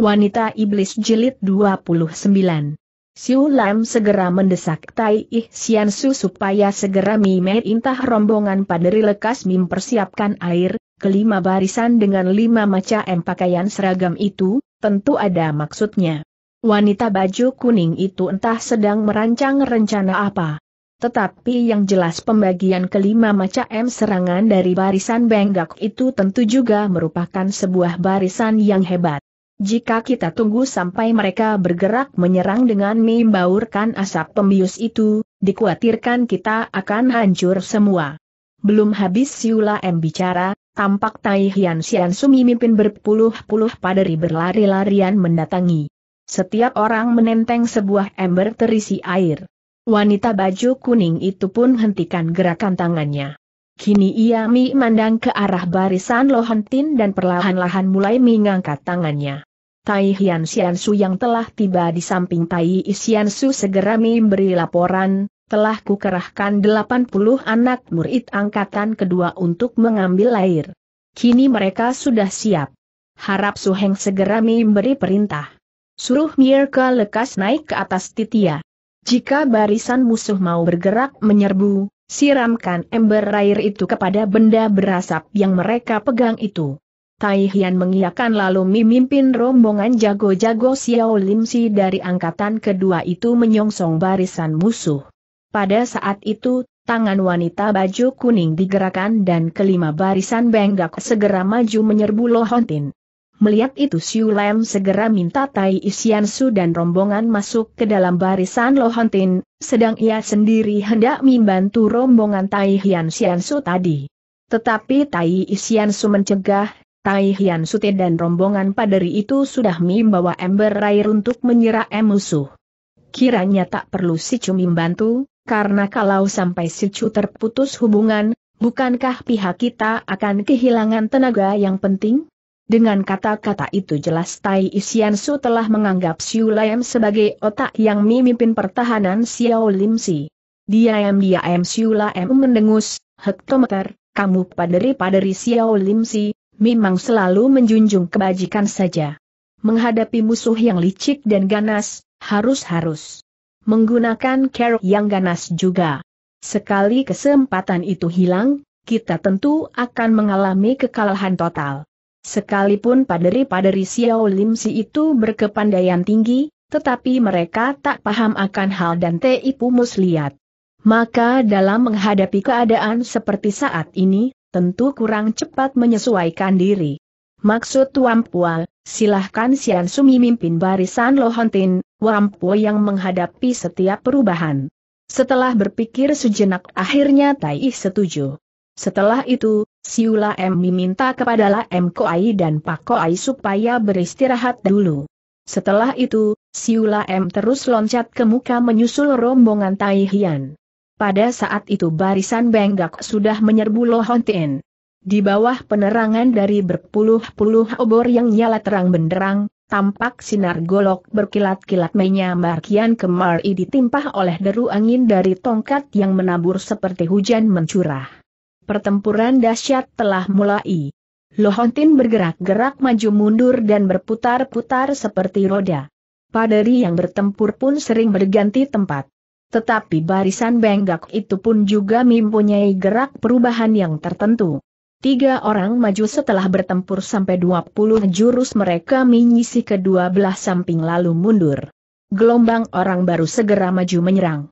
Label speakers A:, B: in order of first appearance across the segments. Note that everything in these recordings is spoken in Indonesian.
A: Wanita Iblis Jilid 29 Siu Lam segera mendesak Tai Ih Sian Su supaya segera Mime intah rombongan paderi lekas Mim persiapkan air, kelima barisan dengan lima macam pakaian seragam itu, tentu ada maksudnya. Wanita baju kuning itu entah sedang merancang rencana apa. Tetapi yang jelas pembagian kelima macam serangan dari barisan Benggak itu tentu juga merupakan sebuah barisan yang hebat. Jika kita tunggu sampai mereka bergerak menyerang dengan membaurkan asap pembius itu, dikhawatirkan kita akan hancur semua. Belum habis Siula M bicara, tampak Tai Hian Sumi mimpin berpuluh-puluh paderi berlari-larian mendatangi. Setiap orang menenteng sebuah ember terisi air. Wanita baju kuning itu pun hentikan gerakan tangannya. Kini ia memandang ke arah barisan Lohentin dan perlahan-lahan mulai mengangkat tangannya. Tai Hian Xiansu yang telah tiba di samping Tai Xiansu segera memberi laporan, telah kukerahkan 80 anak murid angkatan kedua untuk mengambil air. Kini mereka sudah siap. Harap Su Heng segera memberi perintah. Suruh Mirka lekas naik ke atas titia. Jika barisan musuh mau bergerak menyerbu, siramkan ember air itu kepada benda berasap yang mereka pegang itu. Tai Hian mengiakan lalu memimpin rombongan jago-jago Xiao Lim Si dari angkatan kedua itu menyongsong barisan musuh. Pada saat itu, tangan wanita baju kuning digerakkan dan kelima barisan benggak segera maju menyerbu Lohontin. Melihat itu Siu Lam segera minta Tai Isian Su dan rombongan masuk ke dalam barisan Lohontin, sedang ia sendiri hendak membantu rombongan Tai Hian Xian Su tadi. Tetapi Tai Isian Su mencegah Tai Hian Sute dan rombongan paderi itu sudah membawa ember air untuk menyerah musuh. Kiranya tak perlu si Cu membantu, karena kalau sampai si Cu terputus hubungan, bukankah pihak kita akan kehilangan tenaga yang penting? Dengan kata-kata itu jelas Tai Hian Su telah menganggap Siu Laem sebagai otak yang memimpin pertahanan Xiao Lim Si. dia em. Siu Laem mendengus, hektometer, kamu padari padari Xiao Lim Si, memang selalu menjunjung kebajikan saja. Menghadapi musuh yang licik dan ganas, harus-harus menggunakan keruk yang ganas juga. Sekali kesempatan itu hilang, kita tentu akan mengalami kekalahan total. Sekalipun paderi-paderi Xiao Lim Si itu berkepandaian tinggi, tetapi mereka tak paham akan hal dan teipu muslihat. Maka dalam menghadapi keadaan seperti saat ini, tentu kurang cepat menyesuaikan diri. Maksud Wampua, silahkan Sian Sumi mimpin barisan Lohontin, Wampua yang menghadapi setiap perubahan. Setelah berpikir sejenak akhirnya Tai setuju. Setelah itu, Siula M meminta kepada La M Koai dan Pak Koai supaya beristirahat dulu. Setelah itu, Siula M terus loncat ke muka menyusul rombongan Tai Hian. Pada saat itu barisan Benggak sudah menyerbu Lohontin. Di bawah penerangan dari berpuluh-puluh obor yang nyala terang benderang, tampak sinar golok berkilat-kilat menyambar Kian Kemari ditimpah oleh deru angin dari tongkat yang menabur seperti hujan mencurah. Pertempuran dahsyat telah mulai. Lohontin bergerak-gerak maju mundur dan berputar-putar seperti roda. Paderi yang bertempur pun sering berganti tempat. Tetapi barisan Benggak itu pun juga mempunyai gerak perubahan yang tertentu. Tiga orang maju setelah bertempur sampai 20 jurus mereka menyisi kedua belah samping lalu mundur. Gelombang orang baru segera maju menyerang.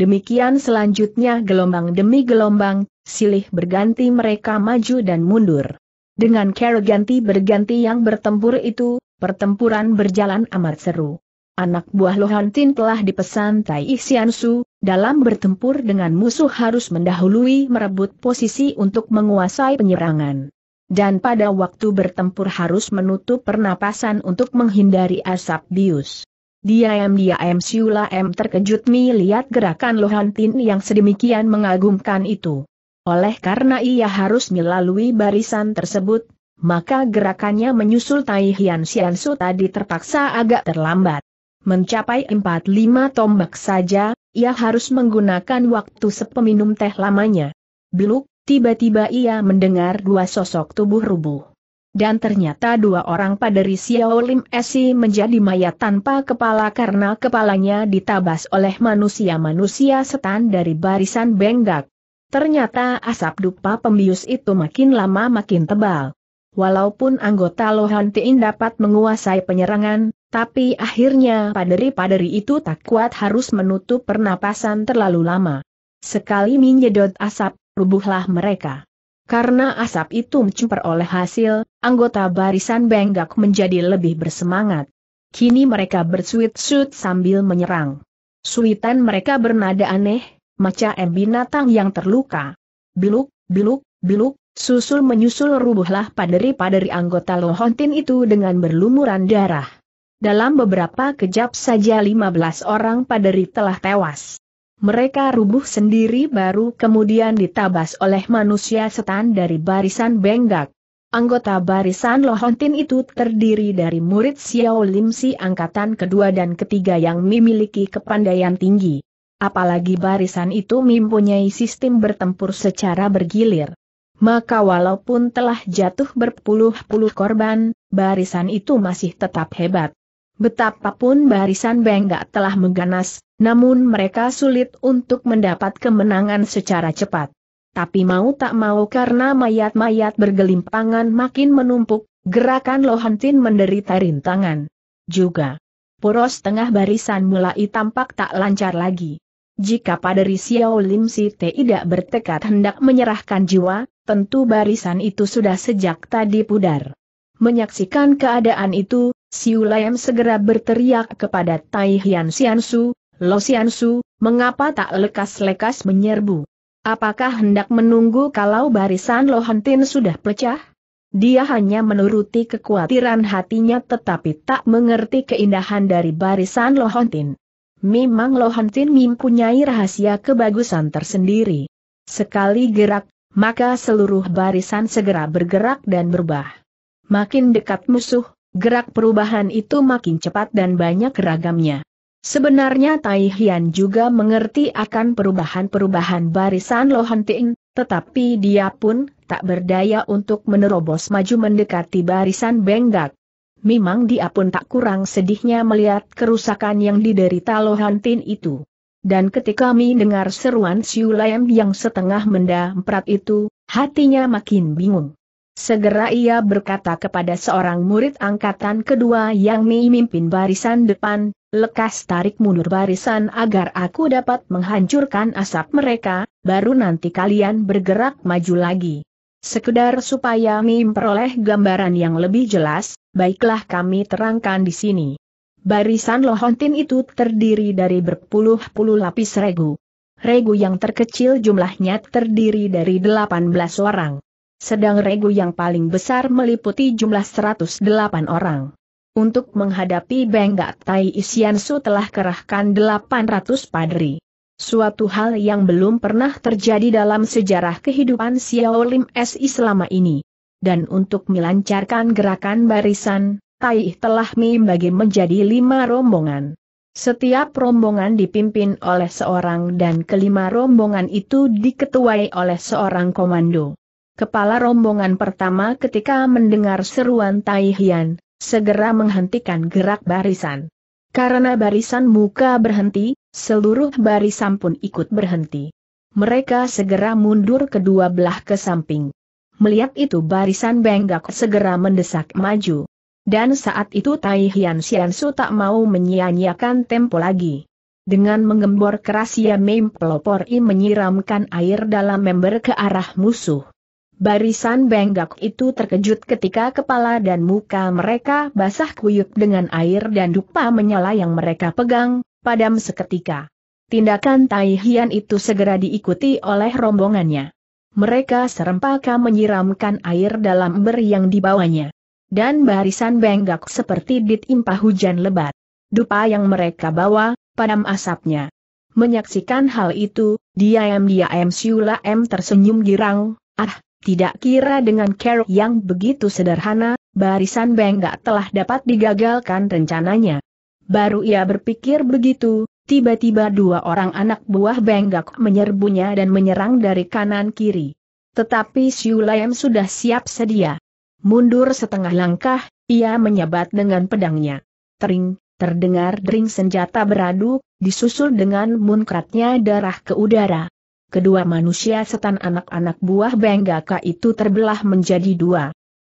A: Demikian selanjutnya gelombang demi gelombang, silih berganti mereka maju dan mundur. Dengan cara ganti berganti yang bertempur itu, pertempuran berjalan amat seru anak buah Lohantin telah dipesan Tai Su, dalam bertempur dengan musuh harus mendahului merebut posisi untuk menguasai penyerangan. Dan pada waktu bertempur harus menutup pernapasan untuk menghindari asap bius. Diam-diam Siula M terkejut melihat gerakan Lohantin yang sedemikian mengagumkan itu. Oleh karena ia harus melalui barisan tersebut, maka gerakannya menyusul Tai Hian Xiansu tadi terpaksa agak terlambat mencapai 4 lima tombak saja, ia harus menggunakan waktu sepeminum teh lamanya. Beluk, tiba-tiba ia mendengar dua sosok tubuh rubuh. Dan ternyata dua orang paderi Xiao Lim Esi menjadi mayat tanpa kepala karena kepalanya ditabas oleh manusia-manusia setan dari barisan benggak. Ternyata asap dupa pembius itu makin lama makin tebal. Walaupun anggota Lohan Tein dapat menguasai penyerangan, tapi akhirnya paderi-paderi itu tak kuat harus menutup pernapasan terlalu lama. Sekali menyedot asap, rubuhlah mereka. Karena asap itu oleh hasil, anggota barisan Benggak menjadi lebih bersemangat. Kini mereka bersuit-suit sambil menyerang. Suitan mereka bernada aneh, macam binatang yang terluka. Biluk, biluk, biluk, Susul menyusul rubuhlah paderi-paderi anggota Lohontin itu dengan berlumuran darah. Dalam beberapa kejap saja 15 orang paderi telah tewas. Mereka rubuh sendiri baru kemudian ditabas oleh manusia setan dari barisan Benggak. Anggota barisan Lohontin itu terdiri dari murid Xiao Lim Si angkatan kedua dan ketiga yang memiliki kepandaian tinggi. Apalagi barisan itu mempunyai sistem bertempur secara bergilir maka walaupun telah jatuh berpuluh-puluh korban, barisan itu masih tetap hebat. Betapapun barisan Benggak telah mengganas, namun mereka sulit untuk mendapat kemenangan secara cepat. Tapi mau tak mau karena mayat-mayat bergelimpangan makin menumpuk, gerakan Lohantin menderita rintangan. Juga, poros tengah barisan mulai tampak tak lancar lagi. Jika pada Risiao Lim Si tidak bertekad hendak menyerahkan jiwa, tentu barisan itu sudah sejak tadi pudar. Menyaksikan keadaan itu, Siu segera berteriak kepada Tai Hian Su, Lo Su, mengapa tak lekas-lekas menyerbu? Apakah hendak menunggu kalau barisan Lo Hentin sudah pecah? Dia hanya menuruti kekhawatiran hatinya tetapi tak mengerti keindahan dari barisan Lo Hentin. Memang Lo Hentin mempunyai rahasia kebagusan tersendiri. Sekali gerak maka seluruh barisan segera bergerak dan berubah. Makin dekat musuh, gerak perubahan itu makin cepat dan banyak ragamnya. Sebenarnya Tai Hian juga mengerti akan perubahan-perubahan barisan Lohan Ting, tetapi dia pun tak berdaya untuk menerobos maju mendekati barisan Benggak. Memang dia pun tak kurang sedihnya melihat kerusakan yang diderita Lohan Ting itu. Dan ketika kami dengar seruan Siulayem yang setengah mendamprat itu, hatinya makin bingung. Segera ia berkata kepada seorang murid angkatan kedua yang memimpin barisan depan, lekas tarik mundur barisan agar aku dapat menghancurkan asap mereka, baru nanti kalian bergerak maju lagi. Sekedar supaya memperoleh gambaran yang lebih jelas, baiklah kami terangkan di sini. Barisan Lohontin itu terdiri dari berpuluh-puluh lapis regu. Regu yang terkecil jumlahnya terdiri dari 18 orang. Sedang regu yang paling besar meliputi jumlah 108 orang. Untuk menghadapi Benggak Tai Isiansu telah kerahkan 800 padri. Suatu hal yang belum pernah terjadi dalam sejarah kehidupan Xiao Lim SI selama ini. Dan untuk melancarkan gerakan barisan, Tai telah membagi menjadi lima rombongan. Setiap rombongan dipimpin oleh seorang dan kelima rombongan itu diketuai oleh seorang komando. Kepala rombongan pertama ketika mendengar seruan Tai Hian, segera menghentikan gerak barisan. Karena barisan muka berhenti, seluruh barisan pun ikut berhenti. Mereka segera mundur kedua belah ke samping. Melihat itu barisan Benggak segera mendesak maju. Dan saat itu Tai Hian Xiansu tak mau menyia-nyiakan tempo lagi. Dengan mengembor keras ia mempelopori menyiramkan air dalam member ke arah musuh. Barisan benggak itu terkejut ketika kepala dan muka mereka basah kuyup dengan air dan dupa menyala yang mereka pegang, padam seketika. Tindakan Tai Hian itu segera diikuti oleh rombongannya. Mereka serempaka menyiramkan air dalam ber yang dibawanya dan barisan benggak seperti ditimpa hujan lebat. Dupa yang mereka bawa, padam asapnya. Menyaksikan hal itu, diam-diam Siula M tersenyum girang, ah, tidak kira dengan kerok yang begitu sederhana, barisan benggak telah dapat digagalkan rencananya. Baru ia berpikir begitu, tiba-tiba dua orang anak buah benggak menyerbunya dan menyerang dari kanan kiri. Tetapi Siulayam sudah siap sedia. Mundur setengah langkah, ia menyabat dengan pedangnya. Tering, terdengar dering senjata beradu, disusul dengan munkratnya darah ke udara. Kedua manusia setan anak-anak buah Benggaka itu terbelah menjadi dua.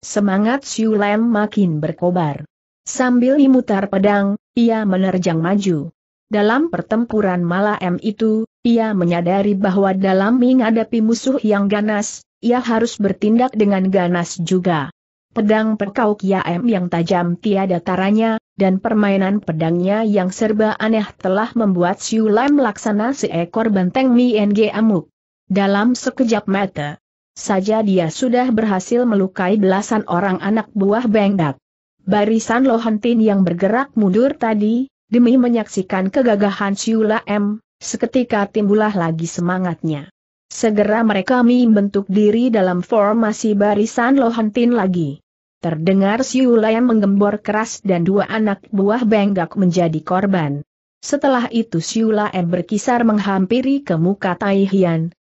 A: Semangat Siulem makin berkobar. Sambil memutar pedang, ia menerjang maju. Dalam pertempuran malam itu, ia menyadari bahwa dalam menghadapi musuh yang ganas, ia harus bertindak dengan ganas juga pedang kia m yang tajam tiada taranya, dan permainan pedangnya yang serba aneh telah membuat Siu Lam laksana seekor benteng Mi ng amuk. Dalam sekejap mata, saja dia sudah berhasil melukai belasan orang anak buah Bengdak. Barisan Lohontin yang bergerak mundur tadi, demi menyaksikan kegagahan Siu Lam, seketika timbulah lagi semangatnya. Segera mereka membentuk diri dalam formasi barisan Lohontin lagi. Terdengar yang menggembor keras dan dua anak buah Benggak menjadi korban. Setelah itu M berkisar menghampiri ke muka Tai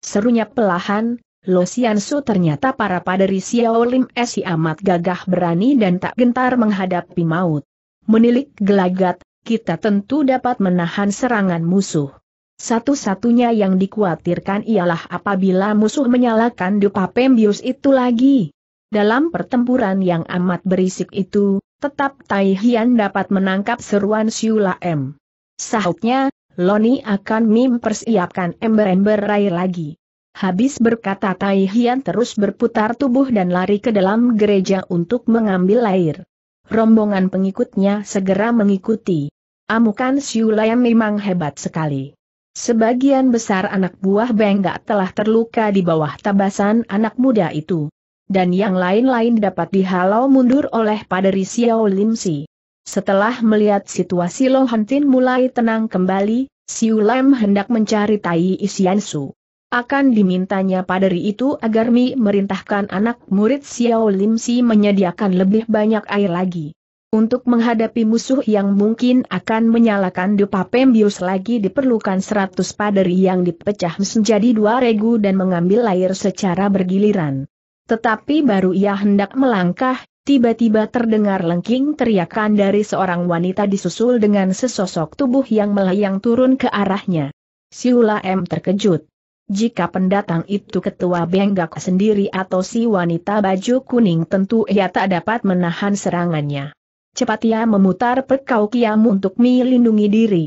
A: serunya pelahan, Lo Sian ternyata para paderi Xiao Lim Esi amat gagah berani dan tak gentar menghadapi maut. Menilik gelagat, kita tentu dapat menahan serangan musuh. Satu-satunya yang dikhawatirkan ialah apabila musuh menyalakan dupa pembius itu lagi. Dalam pertempuran yang amat berisik itu, tetap Tai Hian dapat menangkap seruan Siula M. Sahutnya, Loni akan mempersiapkan ember-ember rai lagi. Habis berkata Tai Hian terus berputar tubuh dan lari ke dalam gereja untuk mengambil air. Rombongan pengikutnya segera mengikuti. Amukan Siula yang memang hebat sekali. Sebagian besar anak buah Bengga telah terluka di bawah tabasan anak muda itu dan yang lain-lain dapat dihalau mundur oleh Paderi Xiao Lim Si. Setelah melihat situasi Lo Tin mulai tenang kembali, Siu Lam hendak mencari Tai Isian Su. Akan dimintanya Paderi itu agar Mi merintahkan anak murid Xiao Lim Si menyediakan lebih banyak air lagi. Untuk menghadapi musuh yang mungkin akan menyalakan dupa pembius lagi diperlukan 100 paderi yang dipecah menjadi dua regu dan mengambil air secara bergiliran. Tetapi baru ia hendak melangkah, tiba-tiba terdengar lengking teriakan dari seorang wanita disusul dengan sesosok tubuh yang melayang turun ke arahnya. Siula M terkejut. Jika pendatang itu ketua Benggak sendiri atau si wanita baju kuning tentu ia tak dapat menahan serangannya. Cepat ia memutar perkau kiam untuk melindungi diri.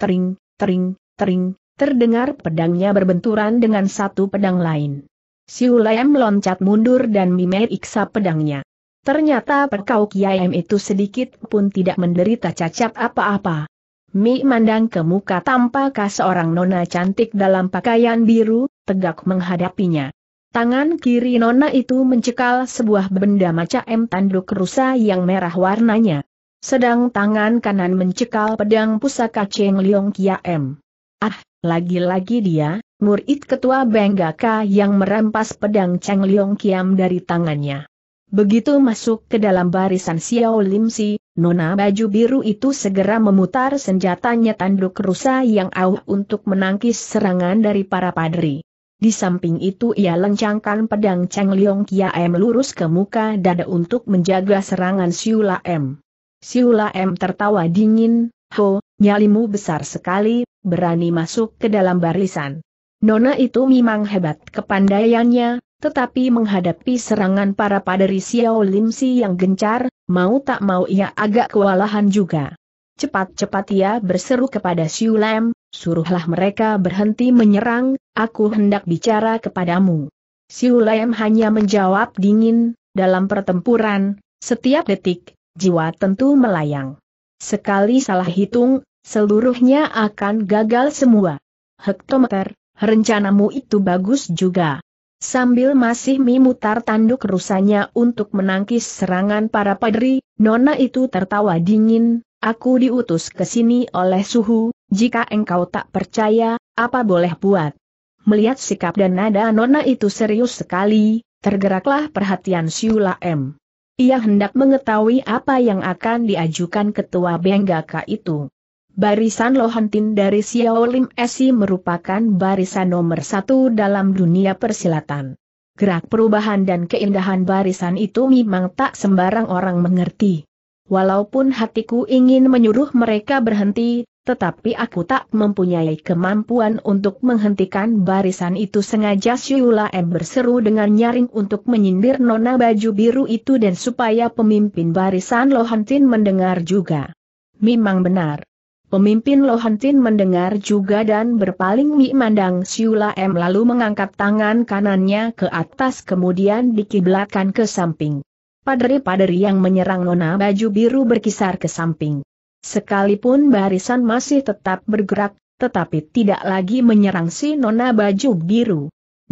A: Tering, tering, tering, terdengar pedangnya berbenturan dengan satu pedang lain. Siu Lam loncat mundur dan Mimei iksa pedangnya. Ternyata perkau Kiaim itu sedikit pun tidak menderita cacat apa-apa. Mi mandang ke muka kas seorang nona cantik dalam pakaian biru, tegak menghadapinya. Tangan kiri Nona itu mencekal sebuah benda macam tanduk rusa yang merah warnanya. Sedang tangan kanan mencekal pedang pusaka Cheng Liong M. Ah, lagi-lagi dia, murid ketua Benggaka yang merampas pedang Cheng Liong Kiam dari tangannya. Begitu masuk ke dalam barisan Xiao Lim Si, nona baju biru itu segera memutar senjatanya tanduk rusa yang auh untuk menangkis serangan dari para padri. Di samping itu ia lencangkan pedang Cheng Liong Kiam lurus ke muka dada untuk menjaga serangan Siula M. Siula M tertawa dingin, Ho, nyalimu besar sekali, berani masuk ke dalam barisan. Nona itu memang hebat kepandaiannya, tetapi menghadapi serangan para paderi Xiao Lim Si yang gencar, mau tak mau ia agak kewalahan juga. Cepat-cepat ia berseru kepada Xiu Lam, suruhlah mereka berhenti menyerang, aku hendak bicara kepadamu. Xiu Lam hanya menjawab dingin, dalam pertempuran, setiap detik, jiwa tentu melayang. Sekali salah hitung, seluruhnya akan gagal semua. Hektometer, Rencanamu itu bagus juga. Sambil masih memutar tanduk rusanya untuk menangkis serangan para padri, Nona itu tertawa dingin, aku diutus ke sini oleh suhu, jika engkau tak percaya, apa boleh buat. Melihat sikap dan nada Nona itu serius sekali, tergeraklah perhatian Siula M. Ia hendak mengetahui apa yang akan diajukan ketua Benggaka itu. Barisan Lohantin dari Xiao Lim Esi merupakan barisan nomor satu dalam dunia persilatan. Gerak perubahan dan keindahan barisan itu memang tak sembarang orang mengerti. Walaupun hatiku ingin menyuruh mereka berhenti, tetapi aku tak mempunyai kemampuan untuk menghentikan barisan itu sengaja Siula M berseru dengan nyaring untuk menyindir nona baju biru itu dan supaya pemimpin barisan Lohantin mendengar juga. Memang benar. Pemimpin Lohantin mendengar juga dan berpaling mandang Siula M lalu mengangkat tangan kanannya ke atas kemudian dikiblatkan ke samping. Padri-padri yang menyerang nona baju biru berkisar ke samping. Sekalipun barisan masih tetap bergerak, tetapi tidak lagi menyerang si nona baju biru.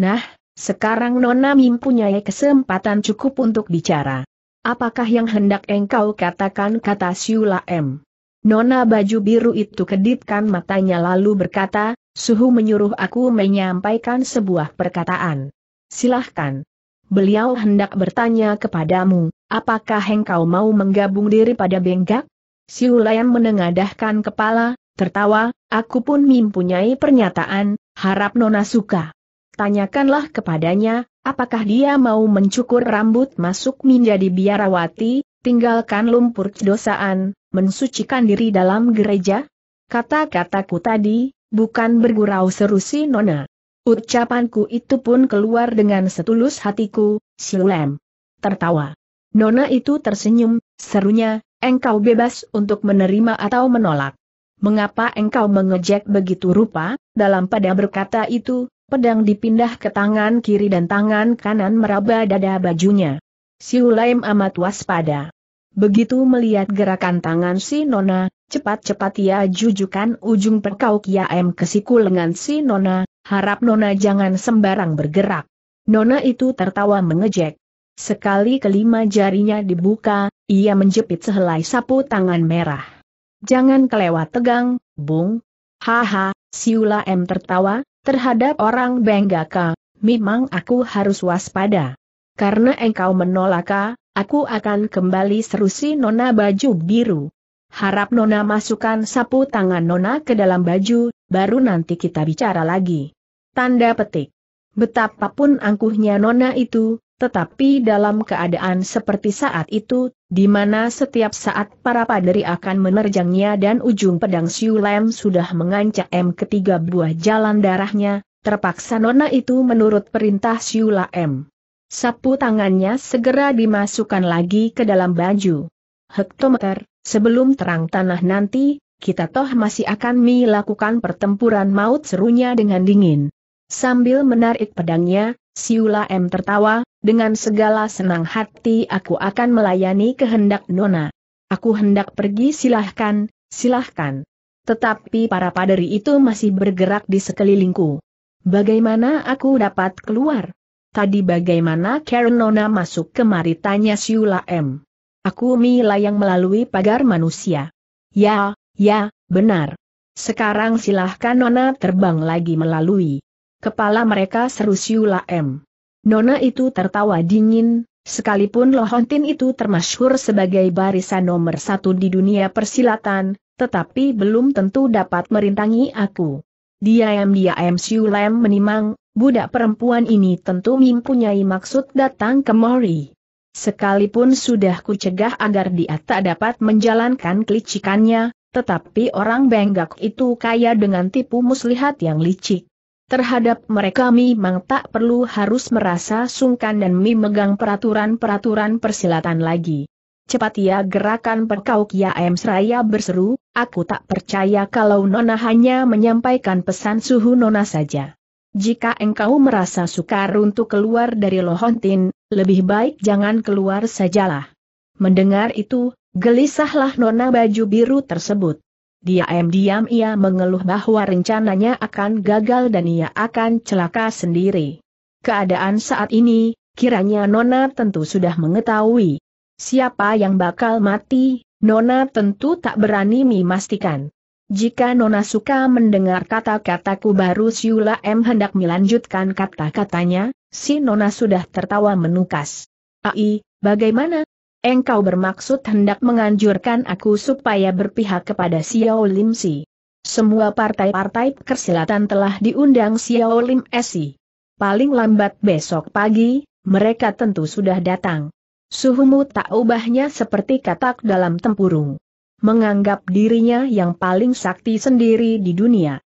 A: Nah, sekarang nona mempunyai kesempatan cukup untuk bicara. Apakah yang hendak engkau katakan kata Siula M? Nona baju biru itu kedipkan matanya lalu berkata, Suhu menyuruh aku menyampaikan sebuah perkataan. Silahkan. Beliau hendak bertanya kepadamu, apakah engkau mau menggabung diri pada Benggak? Si Ulayan menengadahkan kepala, tertawa, aku pun mempunyai pernyataan, harap Nona suka. Tanyakanlah kepadanya, apakah dia mau mencukur rambut masuk menjadi biarawati, tinggalkan lumpur dosaan, mensucikan diri dalam gereja? Kata-kataku tadi, bukan bergurau seru si Nona. Ucapanku itu pun keluar dengan setulus hatiku, Silem. Tertawa. Nona itu tersenyum, serunya, engkau bebas untuk menerima atau menolak. Mengapa engkau mengejek begitu rupa, dalam pada berkata itu, pedang dipindah ke tangan kiri dan tangan kanan meraba dada bajunya. Siulaim amat waspada. Begitu melihat gerakan tangan si Nona, cepat-cepat ia jujukan ujung perkau ya M ke siku lengan si Nona, harap Nona jangan sembarang bergerak. Nona itu tertawa mengejek. Sekali kelima jarinya dibuka, ia menjepit sehelai sapu tangan merah. Jangan kelewat tegang, Bung. Haha, Siula M tertawa, terhadap orang Benggaka, memang aku harus waspada. Karena engkau menolak Aku akan kembali seru si Nona baju biru. Harap Nona masukkan sapu tangan Nona ke dalam baju, baru nanti kita bicara lagi. Tanda petik. Betapapun angkuhnya Nona itu, tetapi dalam keadaan seperti saat itu, di mana setiap saat para paderi akan menerjangnya dan ujung pedang Siulem sudah mengancam M ketiga buah jalan darahnya, terpaksa Nona itu menurut perintah Siulem. Sapu tangannya segera dimasukkan lagi ke dalam baju. Hektometer, sebelum terang tanah nanti, kita toh masih akan melakukan pertempuran maut serunya dengan dingin. Sambil menarik pedangnya, Siula M tertawa, dengan segala senang hati aku akan melayani kehendak Nona. Aku hendak pergi silahkan, silahkan. Tetapi para paderi itu masih bergerak di sekelilingku. Bagaimana aku dapat keluar? Tadi bagaimana Karen? Nona masuk kemari tanya Siula M. Aku yang melalui pagar manusia. Ya, ya, benar. Sekarang silahkan Nona terbang lagi melalui. Kepala mereka seru Siula M. Nona itu tertawa dingin, sekalipun Lohontin itu termasyhur sebagai barisan nomor satu di dunia persilatan, tetapi belum tentu dapat merintangi aku. Diam-diam Siu Lam menimang, budak perempuan ini tentu mempunyai maksud datang ke Mori. Sekalipun sudah kucegah agar dia tak dapat menjalankan kelicikannya, tetapi orang Benggak itu kaya dengan tipu muslihat yang licik. Terhadap mereka memang tak perlu harus merasa sungkan dan memegang peraturan-peraturan persilatan lagi. Cepat ia ya gerakan perkau ya, M Seraya berseru, aku tak percaya kalau Nona hanya menyampaikan pesan suhu Nona saja. Jika engkau merasa sukar untuk keluar dari Lohontin, lebih baik jangan keluar sajalah. Mendengar itu, gelisahlah Nona baju biru tersebut. Diam-diam ia mengeluh bahwa rencananya akan gagal dan ia akan celaka sendiri. Keadaan saat ini, kiranya Nona tentu sudah mengetahui Siapa yang bakal mati, Nona tentu tak berani memastikan. Jika Nona suka mendengar kata-kataku baru Siula M hendak melanjutkan kata-katanya, si Nona sudah tertawa menukas. Ai, bagaimana? Engkau bermaksud hendak menganjurkan aku supaya berpihak kepada Xiao Lim Si. Semua partai-partai persilatan telah diundang Xiao Lim Si. Paling lambat besok pagi, mereka tentu sudah datang suhumu tak ubahnya seperti katak dalam tempurung. Menganggap dirinya yang paling sakti sendiri di dunia.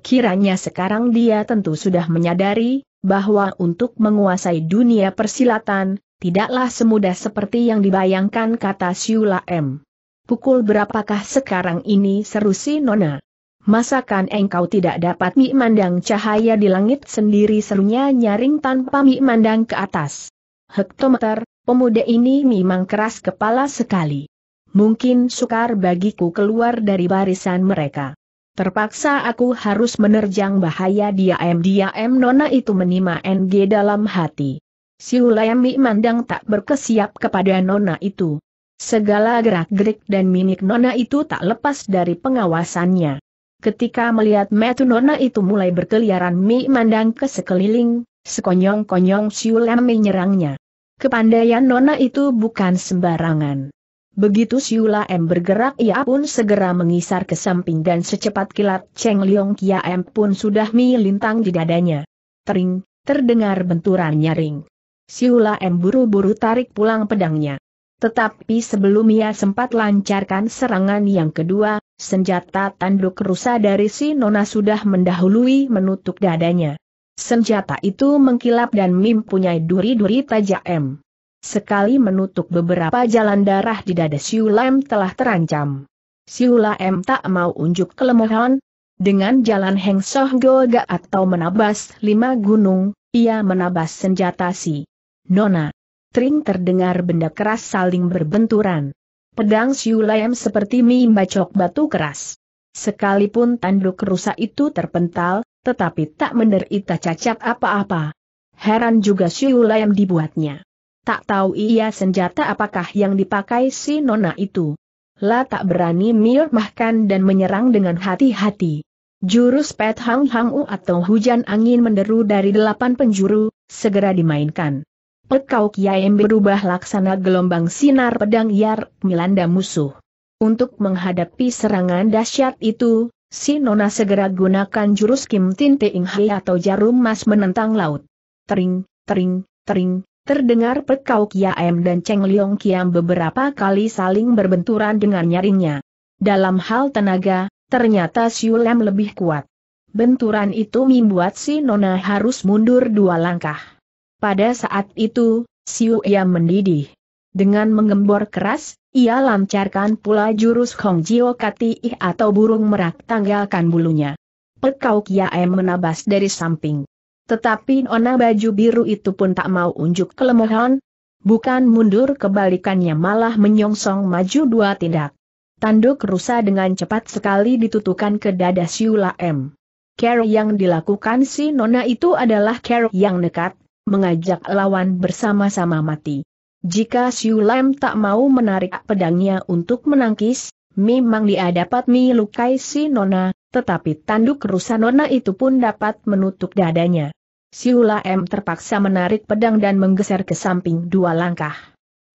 A: Kiranya sekarang dia tentu sudah menyadari, bahwa untuk menguasai dunia persilatan, tidaklah semudah seperti yang dibayangkan kata Siula M. Pukul berapakah sekarang ini seru si Nona? Masakan engkau tidak dapat mandang cahaya di langit sendiri serunya nyaring tanpa mandang ke atas. Hektometer, Pemuda ini memang keras kepala sekali. Mungkin sukar bagiku keluar dari barisan mereka. Terpaksa aku harus menerjang bahaya diam-diam nona itu menima NG dalam hati. Siulayami mandang tak berkesiap kepada nona itu. Segala gerak-gerik dan mimik nona itu tak lepas dari pengawasannya. Ketika melihat metu nona itu mulai berkeliaran Mi mandang ke sekeliling, sekonyong-konyong Siulam menyerangnya. Kepandaian Nona itu bukan sembarangan. Begitu Siula M bergerak ia pun segera mengisar ke samping dan secepat kilat Cheng Leong Kia M pun sudah melintang di dadanya. Tering, terdengar benturan nyaring. Siula M buru-buru tarik pulang pedangnya. Tetapi sebelum ia sempat lancarkan serangan yang kedua, senjata tanduk rusa dari si Nona sudah mendahului menutup dadanya. Senjata itu mengkilap dan mempunyai duri-duri tajam. Sekali menutup beberapa jalan darah di dada Siulam telah terancam. Siulam tak mau unjuk kelemahan. Dengan jalan Heng Soh Goga atau menabas lima gunung, ia menabas senjata si Nona. Tring terdengar benda keras saling berbenturan. Pedang Siulam seperti mie bacok batu keras. Sekalipun tanduk rusa itu terpental, tetapi tak menderita cacat apa-apa. Heran juga siulah yang dibuatnya. Tak tahu ia senjata apakah yang dipakai si nona itu. La tak berani mirmahkan dan menyerang dengan hati-hati. Jurus Pet Hang Hang U atau hujan angin menderu dari delapan penjuru, segera dimainkan. Pekau Kiaem berubah laksana gelombang sinar pedang Yar melanda musuh. Untuk menghadapi serangan dahsyat itu, Si Nona segera gunakan jurus Kim Tin Ing Hai atau jarum mas menentang laut. Tering, tering, tering, terdengar Pekau Kia M dan Cheng Liong Kiam beberapa kali saling berbenturan dengan nyaringnya. Dalam hal tenaga, ternyata Lem lebih kuat. Benturan itu membuat si Nona harus mundur dua langkah. Pada saat itu, Siu Yam mendidih. Dengan mengembor keras, ia lancarkan pula jurus Hong Jio Kati ih atau burung merak tanggalkan bulunya. Pekau Em menabas dari samping. Tetapi nona baju biru itu pun tak mau unjuk kelemahan, bukan mundur kebalikannya malah menyongsong maju dua tindak. Tanduk rusa dengan cepat sekali ditutukan ke dada Siula M. Care yang dilakukan si nona itu adalah care yang nekat, mengajak lawan bersama-sama mati. Jika Siu Lam tak mau menarik pedangnya untuk menangkis, memang dia dapat melukai si Nona, tetapi tanduk rusa Nona itu pun dapat menutup dadanya. Siu Lam terpaksa menarik pedang dan menggeser ke samping dua langkah.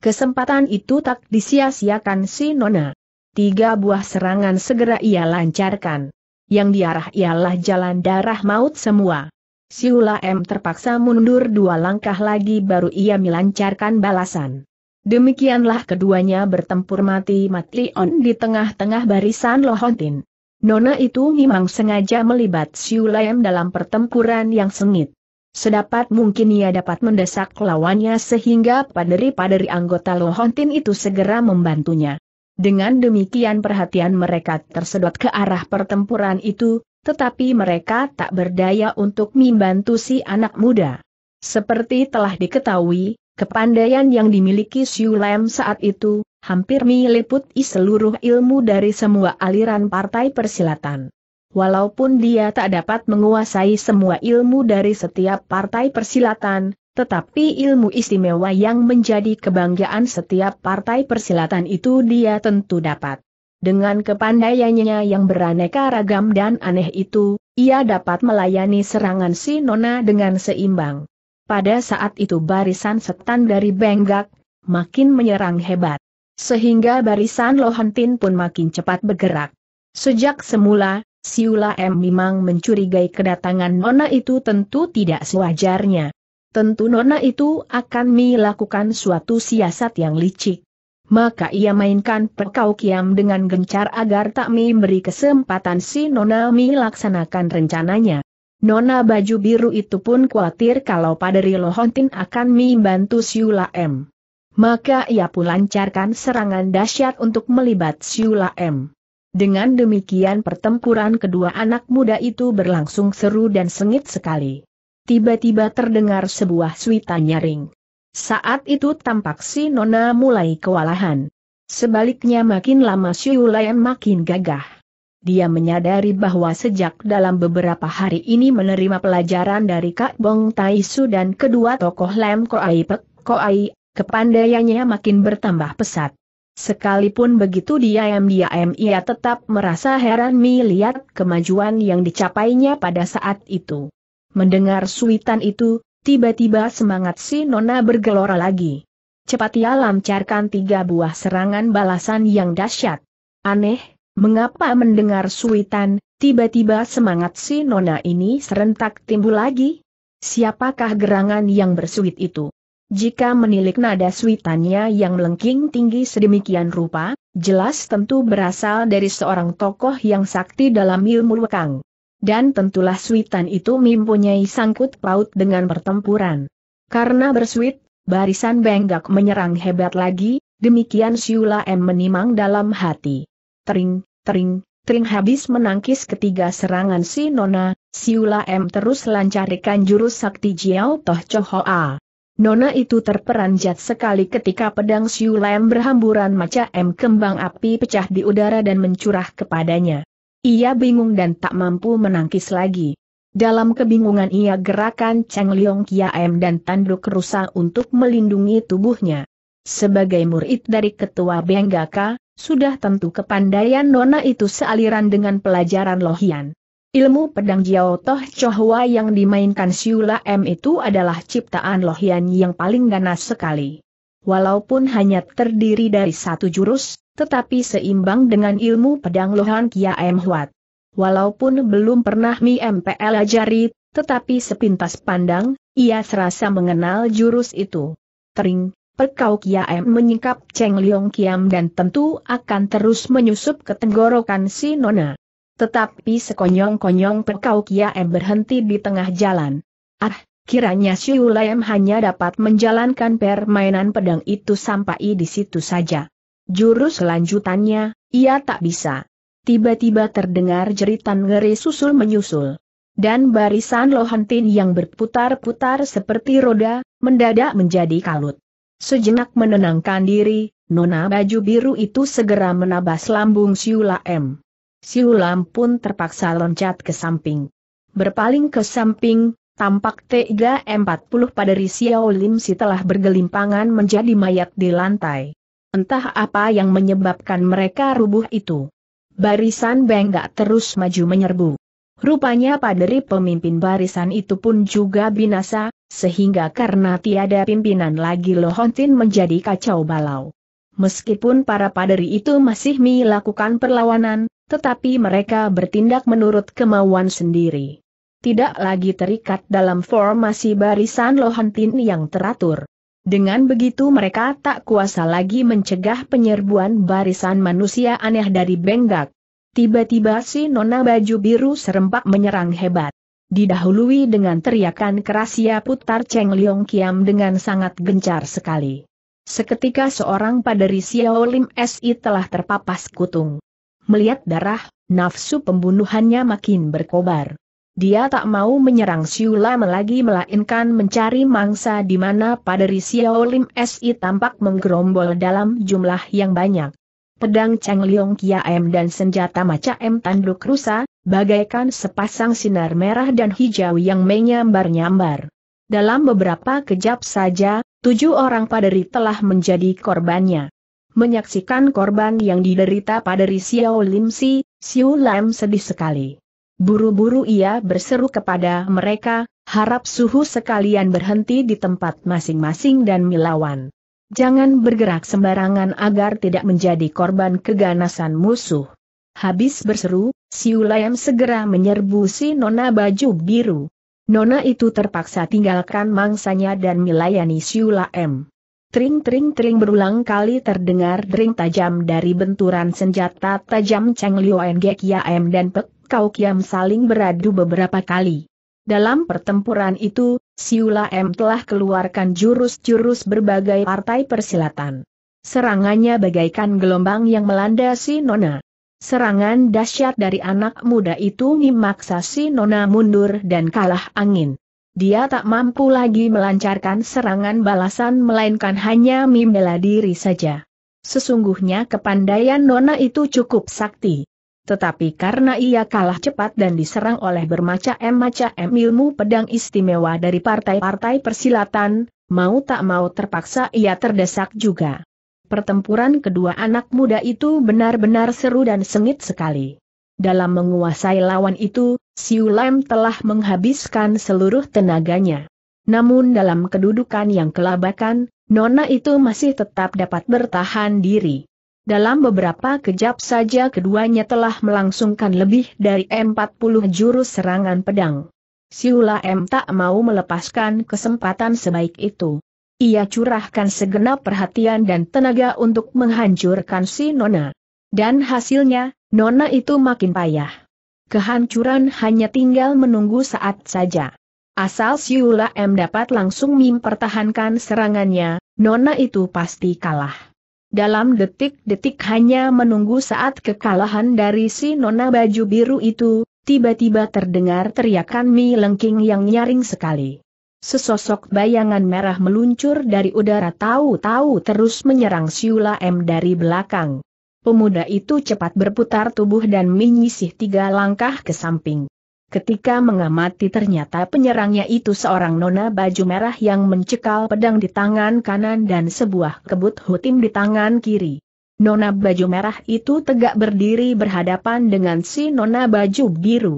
A: Kesempatan itu tak disia-siakan si Nona. Tiga buah serangan segera ia lancarkan. Yang diarah ialah jalan darah maut semua. Siula M terpaksa mundur dua langkah lagi baru ia melancarkan balasan. Demikianlah keduanya bertempur mati-matian di tengah-tengah barisan Lohontin. Nona itu memang sengaja melibat Siula M dalam pertempuran yang sengit. Sedapat mungkin ia dapat mendesak lawannya sehingga paderi-paderi anggota Lohontin itu segera membantunya. Dengan demikian perhatian mereka tersedot ke arah pertempuran itu, tetapi mereka tak berdaya untuk membantu si anak muda. Seperti telah diketahui, kepandaian yang dimiliki Siu Lem saat itu, hampir meliputi seluruh ilmu dari semua aliran partai persilatan. Walaupun dia tak dapat menguasai semua ilmu dari setiap partai persilatan, tetapi ilmu istimewa yang menjadi kebanggaan setiap partai persilatan itu dia tentu dapat. Dengan kepandaiannya yang beraneka ragam dan aneh itu, ia dapat melayani serangan si Nona dengan seimbang. Pada saat itu barisan setan dari Benggak, makin menyerang hebat. Sehingga barisan Lohantin pun makin cepat bergerak. Sejak semula, Siula M. memang mencurigai kedatangan Nona itu tentu tidak sewajarnya. Tentu Nona itu akan melakukan suatu siasat yang licik maka ia mainkan perkau kiam dengan gencar agar tak memberi kesempatan si Nona laksanakan rencananya. Nona baju biru itu pun khawatir kalau Paderi Lohontin akan membantu Siula M. Maka ia pun lancarkan serangan dahsyat untuk melibat Siula M. Dengan demikian pertempuran kedua anak muda itu berlangsung seru dan sengit sekali. Tiba-tiba terdengar sebuah suita nyaring. Saat itu tampak si Nona mulai kewalahan. Sebaliknya makin lama Siulayan makin gagah. Dia menyadari bahwa sejak dalam beberapa hari ini menerima pelajaran dari Kak Bong Taisu dan kedua tokoh Lem Koai Pek Koai, kepandaiannya makin bertambah pesat. Sekalipun begitu diam-diam ia tetap merasa heran melihat kemajuan yang dicapainya pada saat itu. Mendengar suitan itu, Tiba-tiba semangat si Nona bergelora lagi. Cepat ia lancarkan tiga buah serangan balasan yang dahsyat. Aneh, mengapa mendengar suitan, tiba-tiba semangat si Nona ini serentak timbul lagi? Siapakah gerangan yang bersuit itu? Jika menilik nada suitannya yang melengking tinggi sedemikian rupa, jelas tentu berasal dari seorang tokoh yang sakti dalam ilmu wekang. Dan tentulah suitan itu mempunyai sangkut paut dengan pertempuran. Karena bersuit, barisan Benggak menyerang hebat lagi, demikian Siula M menimang dalam hati. Tering, tering, tering habis menangkis ketiga serangan si Nona, Siula M terus lancarkan jurus sakti Jiao Toh Chohoa. Nona itu terperanjat sekali ketika pedang Siula M berhamburan maca M kembang api pecah di udara dan mencurah kepadanya. Ia bingung dan tak mampu menangkis lagi. Dalam kebingungan ia gerakan Cheng Liong m dan tanduk rusa untuk melindungi tubuhnya. Sebagai murid dari ketua Benggaka, sudah tentu kepandaian Nona itu sealiran dengan pelajaran Lohian. Ilmu pedang Jiao Toh chohua yang dimainkan Siula M itu adalah ciptaan Lohian yang paling ganas sekali. Walaupun hanya terdiri dari satu jurus, tetapi seimbang dengan ilmu pedang Lohan Kia M Huat. Walaupun belum pernah Mi MPL ajari, tetapi sepintas pandang, ia serasa mengenal jurus itu. Tering, perkau Kia M menyingkap Cheng Liong Kiam dan tentu akan terus menyusup ke tenggorokan si Nona. Tetapi sekonyong-konyong perkau Kia M berhenti di tengah jalan. Ah, kiranya Siu Lam hanya dapat menjalankan permainan pedang itu sampai di situ saja. Jurus lanjutannya, ia tak bisa. Tiba-tiba terdengar jeritan ngeri susul menyusul. Dan barisan lohantin yang berputar-putar seperti roda, mendadak menjadi kalut. Sejenak menenangkan diri, nona baju biru itu segera menabas lambung Siula M. Siulam pun terpaksa loncat ke samping. Berpaling ke samping, tampak tega m 40 pada Risiao Lim si telah bergelimpangan menjadi mayat di lantai. Entah apa yang menyebabkan mereka rubuh itu. Barisan Benggak terus maju menyerbu. Rupanya paderi pemimpin barisan itu pun juga binasa, sehingga karena tiada pimpinan lagi Lohontin menjadi kacau balau. Meskipun para paderi itu masih melakukan perlawanan, tetapi mereka bertindak menurut kemauan sendiri. Tidak lagi terikat dalam formasi barisan Lohontin yang teratur. Dengan begitu mereka tak kuasa lagi mencegah penyerbuan barisan manusia aneh dari Benggak. Tiba-tiba si nona baju biru serempak menyerang hebat. Didahului dengan teriakan keras ia putar Cheng Liong Kiam dengan sangat gencar sekali. Seketika seorang paderi Xiao Lim SI telah terpapas kutung. Melihat darah, nafsu pembunuhannya makin berkobar. Dia tak mau menyerang Siu Lam lagi melainkan mencari mangsa di mana pada Xiao Lim Si tampak menggerombol dalam jumlah yang banyak. Pedang Cheng Liong M dan senjata Maca M Tanduk Rusa, bagaikan sepasang sinar merah dan hijau yang menyambar-nyambar. Dalam beberapa kejap saja, tujuh orang paderi telah menjadi korbannya. Menyaksikan korban yang diderita paderi Xiao Lim Si, Siu Lam sedih sekali. Buru-buru ia berseru kepada mereka, harap suhu sekalian berhenti di tempat masing-masing dan milawan. Jangan bergerak sembarangan agar tidak menjadi korban keganasan musuh. Habis berseru, Ulayam segera menyerbu si Nona baju biru. Nona itu terpaksa tinggalkan mangsanya dan melayani Ulayam. Tring-tring-tring berulang kali terdengar dering tajam dari benturan senjata tajam Cheng Liu Gek Yaem dan Pek Kau Kiam saling beradu beberapa kali. Dalam pertempuran itu, Siula M telah keluarkan jurus-jurus berbagai partai persilatan. Serangannya bagaikan gelombang yang melanda Si Nona. Serangan dahsyat dari anak muda itu memaksa si Nona mundur dan kalah angin. Dia tak mampu lagi melancarkan serangan balasan melainkan hanya membela diri saja. Sesungguhnya kepandaian Nona itu cukup sakti. Tetapi karena ia kalah cepat dan diserang oleh bermacam-macam ilmu pedang istimewa dari partai-partai persilatan, mau tak mau terpaksa ia terdesak juga. Pertempuran kedua anak muda itu benar-benar seru dan sengit sekali. Dalam menguasai lawan itu, Siu Lam telah menghabiskan seluruh tenaganya. Namun dalam kedudukan yang kelabakan, Nona itu masih tetap dapat bertahan diri. Dalam beberapa kejap saja keduanya telah melangsungkan lebih dari 40 jurus serangan pedang. Siula M tak mau melepaskan kesempatan sebaik itu. Ia curahkan segenap perhatian dan tenaga untuk menghancurkan si Nona. Dan hasilnya, Nona itu makin payah. Kehancuran hanya tinggal menunggu saat saja. Asal Siula M dapat langsung mempertahankan serangannya, Nona itu pasti kalah dalam detik-detik hanya menunggu saat kekalahan dari si nona baju biru itu, tiba-tiba terdengar teriakan Mi Lengking yang nyaring sekali. Sesosok bayangan merah meluncur dari udara tahu-tahu terus menyerang Siula M dari belakang. Pemuda itu cepat berputar tubuh dan menyisih tiga langkah ke samping. Ketika mengamati ternyata penyerangnya itu seorang nona baju merah yang mencekal pedang di tangan kanan dan sebuah kebut hutim di tangan kiri. Nona baju merah itu tegak berdiri berhadapan dengan si nona baju biru.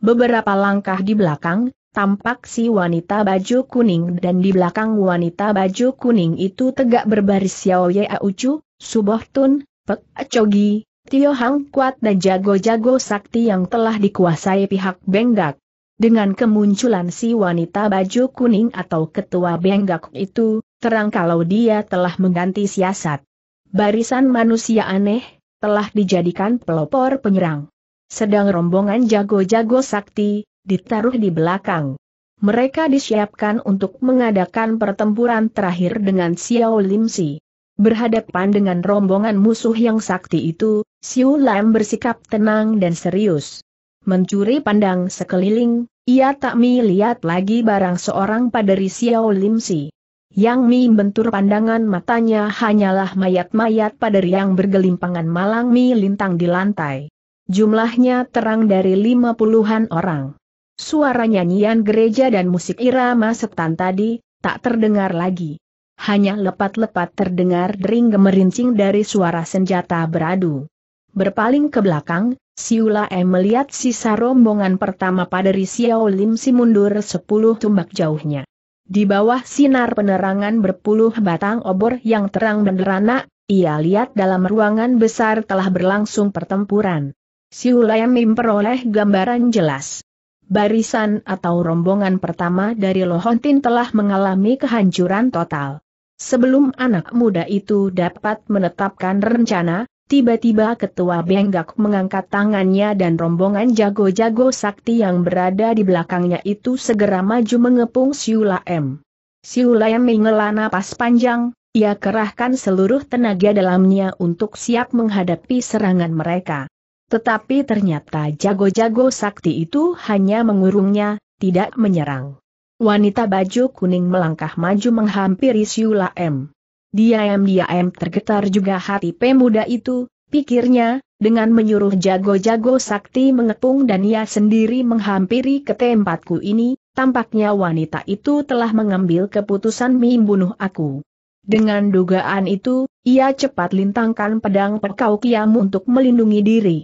A: Beberapa langkah di belakang, tampak si wanita baju kuning dan di belakang wanita baju kuning itu tegak berbaris Xiao Ye Aucu, Suboh Tun, Pek Acogi. Tio Hang kuat dan jago-jago sakti yang telah dikuasai pihak Benggak. Dengan kemunculan si wanita baju kuning atau ketua Benggak itu, terang kalau dia telah mengganti siasat. Barisan manusia aneh, telah dijadikan pelopor penyerang. Sedang rombongan jago-jago sakti, ditaruh di belakang. Mereka disiapkan untuk mengadakan pertempuran terakhir dengan Xiao Lim Si. Berhadapan dengan rombongan musuh yang sakti itu, Siu Lam bersikap tenang dan serius. Mencuri pandang sekeliling, ia tak melihat lagi barang seorang pada Xiao Lim Si. Yang Mi bentur pandangan matanya hanyalah mayat-mayat pada yang bergelimpangan malang Mi lintang di lantai. Jumlahnya terang dari lima puluhan orang. Suara nyanyian gereja dan musik irama setan tadi, tak terdengar lagi hanya lepat-lepat terdengar dering gemerincing dari suara senjata beradu. Berpaling ke belakang, Siula E melihat sisa rombongan pertama pada Risiao Lim si mundur sepuluh tumbak jauhnya. Di bawah sinar penerangan berpuluh batang obor yang terang benderana, ia lihat dalam ruangan besar telah berlangsung pertempuran. Siula Siulayam memperoleh gambaran jelas. Barisan atau rombongan pertama dari Lohontin telah mengalami kehancuran total. Sebelum anak muda itu dapat menetapkan rencana, tiba-tiba ketua Benggak mengangkat tangannya dan rombongan jago-jago sakti yang berada di belakangnya itu segera maju mengepung Siula M. Siula M mengelana napas panjang, ia kerahkan seluruh tenaga dalamnya untuk siap menghadapi serangan mereka. Tetapi ternyata jago-jago sakti itu hanya mengurungnya, tidak menyerang. Wanita baju kuning melangkah maju menghampiri Siula M. Dia dia M tergetar juga hati pemuda itu, pikirnya, dengan menyuruh jago-jago sakti mengepung dan ia sendiri menghampiri ke tempatku ini, tampaknya wanita itu telah mengambil keputusan membunuh aku. Dengan dugaan itu, ia cepat lintangkan pedang Perkau Kiam untuk melindungi diri.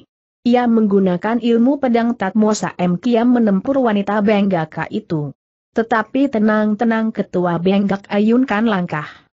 A: Ia menggunakan ilmu pedang Tatmosa M. Kiam menempur wanita Benggaka itu. Tetapi tenang-tenang ketua Benggak ayunkan langkah.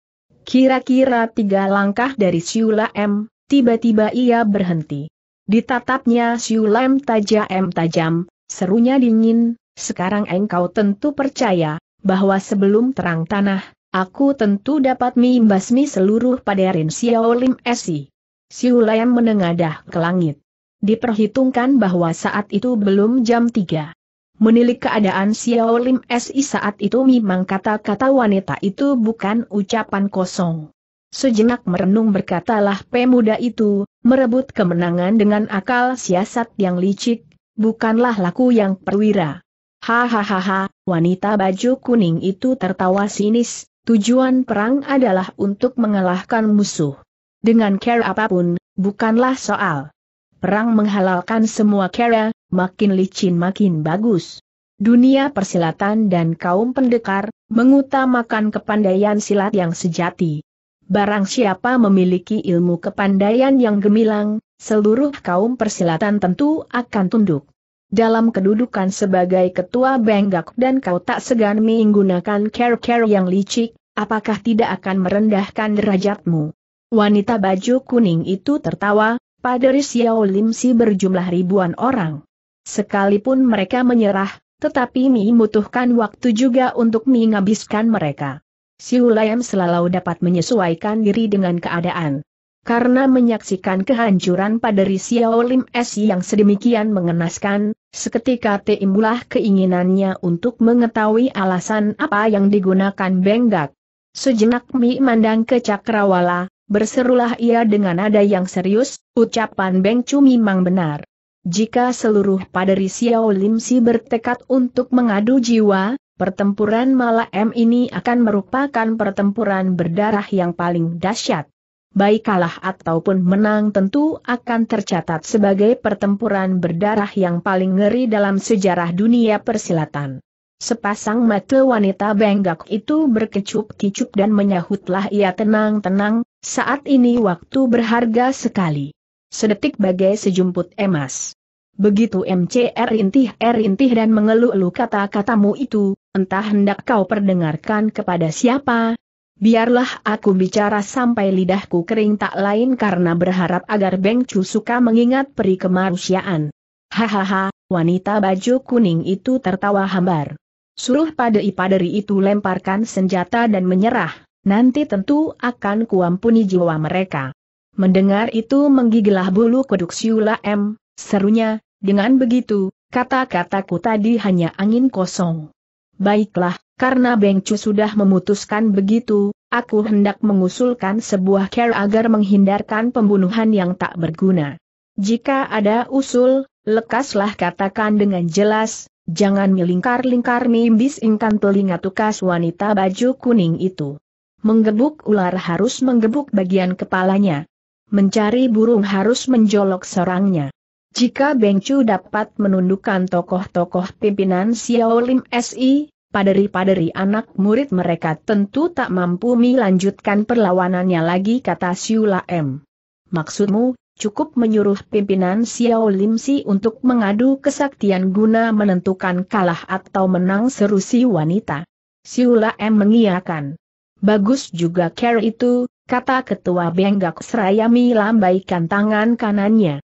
A: Kira-kira tiga langkah dari Siula M, tiba-tiba ia berhenti. Ditatapnya Siula M tajam tajam, serunya dingin, sekarang engkau tentu percaya, bahwa sebelum terang tanah, aku tentu dapat mimbasmi seluruh paderin Xiaolim Esi. Siula M menengadah ke langit. Diperhitungkan bahwa saat itu belum jam tiga. Menilik keadaan Xiao Lim Si saat itu memang kata-kata wanita itu bukan ucapan kosong. Sejenak merenung berkatalah pemuda itu, merebut kemenangan dengan akal siasat yang licik, bukanlah laku yang perwira. Hahaha, wanita baju kuning itu tertawa sinis, tujuan perang adalah untuk mengalahkan musuh. Dengan care apapun, bukanlah soal. Perang menghalalkan semua cara, makin licin makin bagus. Dunia persilatan dan kaum pendekar, mengutamakan kepandaian silat yang sejati. Barang siapa memiliki ilmu kepandaian yang gemilang, seluruh kaum persilatan tentu akan tunduk. Dalam kedudukan sebagai ketua Benggak dan kau tak segan menggunakan care-care yang licik, apakah tidak akan merendahkan derajatmu? Wanita baju kuning itu tertawa, pada Xiao Lim si berjumlah ribuan orang. Sekalipun mereka menyerah, tetapi Mi membutuhkan waktu juga untuk menghabiskan mereka. Siulayam selalu dapat menyesuaikan diri dengan keadaan. Karena menyaksikan kehancuran pada Lim S yang sedemikian mengenaskan, seketika timbulah keinginannya untuk mengetahui alasan apa yang digunakan Benggak. Sejenak Mi mandang ke Cakrawala, berserulah ia dengan nada yang serius, ucapan Beng Cu memang benar. Jika seluruh paderi Xiao Lim Si bertekad untuk mengadu jiwa, pertempuran malam ini akan merupakan pertempuran berdarah yang paling dahsyat. Baik kalah ataupun menang tentu akan tercatat sebagai pertempuran berdarah yang paling ngeri dalam sejarah dunia persilatan. Sepasang mata wanita benggak itu berkecup-kecup dan menyahutlah ia tenang-tenang, saat ini waktu berharga sekali. Sedetik bagai sejumput emas. Begitu MCR rintih rintih dan mengeluh-eluh kata-katamu itu, entah hendak kau perdengarkan kepada siapa. Biarlah aku bicara sampai lidahku kering tak lain karena berharap agar Beng Chu suka mengingat peri kemanusiaan. Hahaha, wanita baju kuning itu tertawa hambar. Suruh pada ipaderi itu lemparkan senjata dan menyerah, nanti tentu akan kuampuni jiwa mereka. Mendengar itu menggigilah bulu kuduk Siula M, serunya, dengan begitu, kata-kataku tadi hanya angin kosong. Baiklah, karena Beng Chu sudah memutuskan begitu, aku hendak mengusulkan sebuah care agar menghindarkan pembunuhan yang tak berguna. Jika ada usul, lekaslah katakan dengan jelas, jangan melingkar-lingkar mimbis ingkan telinga tukas wanita baju kuning itu. Menggebuk ular harus menggebuk bagian kepalanya. Mencari burung harus menjolok serangnya. Jika Beng Chu dapat menundukkan tokoh-tokoh pimpinan Xiaolim SI, paderi-paderi anak murid mereka tentu tak mampu melanjutkan perlawanannya lagi kata Siula M. Maksudmu, cukup menyuruh pimpinan Xiao Si untuk mengadu kesaktian guna menentukan kalah atau menang seru si wanita. Siula M mengiakan. Bagus juga care itu, kata ketua Benggak Seraya Melambaikan tangan kanannya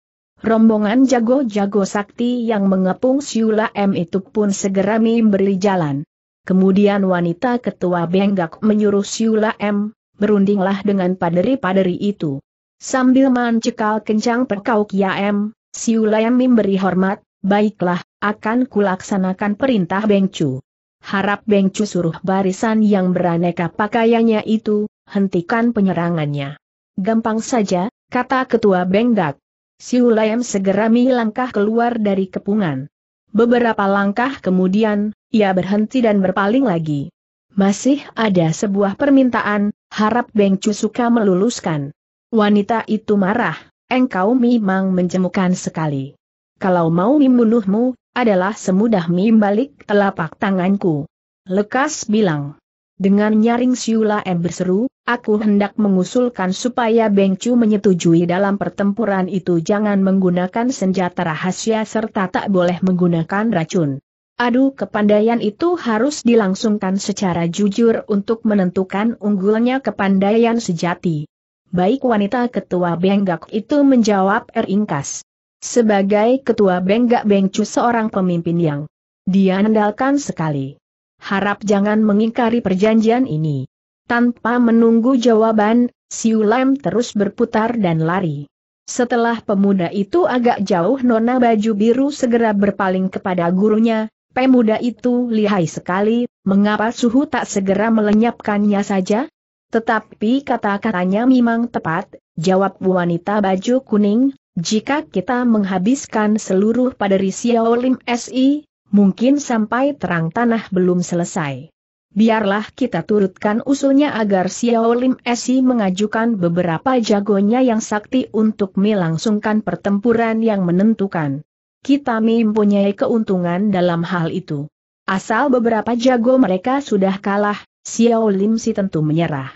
A: rombongan jago-jago sakti yang mengepung Siula M itu pun segera memberi jalan. Kemudian wanita ketua Benggak menyuruh Siula M, berundinglah dengan paderi-paderi itu. Sambil mencekal kencang perkau M. Siula M memberi hormat, baiklah, akan kulaksanakan perintah Bengcu. Harap Bengcu suruh barisan yang beraneka pakaiannya itu, hentikan penyerangannya. Gampang saja, kata ketua Benggak. Siulayem segera melangkah keluar dari kepungan. Beberapa langkah kemudian, ia berhenti dan berpaling lagi. Masih ada sebuah permintaan, harap Beng Cusuka meluluskan. Wanita itu marah, engkau memang menjemukan sekali. Kalau mau membunuhmu, adalah semudah membalik telapak tanganku. Lekas bilang. Dengan nyaring Siula M berseru, aku hendak mengusulkan supaya Beng Chu menyetujui dalam pertempuran itu jangan menggunakan senjata rahasia serta tak boleh menggunakan racun. Aduh, kepandaian itu harus dilangsungkan secara jujur untuk menentukan unggulnya kepandaian sejati. Baik wanita ketua Benggak itu menjawab Eringkas. Sebagai ketua Benggak Beng Chu seorang pemimpin yang diandalkan sekali harap jangan mengingkari perjanjian ini. Tanpa menunggu jawaban, Siu Lam terus berputar dan lari. Setelah pemuda itu agak jauh nona baju biru segera berpaling kepada gurunya, pemuda itu lihai sekali, mengapa suhu tak segera melenyapkannya saja? Tetapi kata-katanya memang tepat, jawab wanita baju kuning, jika kita menghabiskan seluruh paderi Xiaolim SI, Mungkin sampai terang tanah belum selesai. Biarlah kita turutkan usulnya agar Xiao Lim Esi mengajukan beberapa jagonya yang sakti untuk melangsungkan pertempuran yang menentukan. Kita mempunyai keuntungan dalam hal itu. Asal beberapa jago mereka sudah kalah, Xiao Lim si tentu menyerah.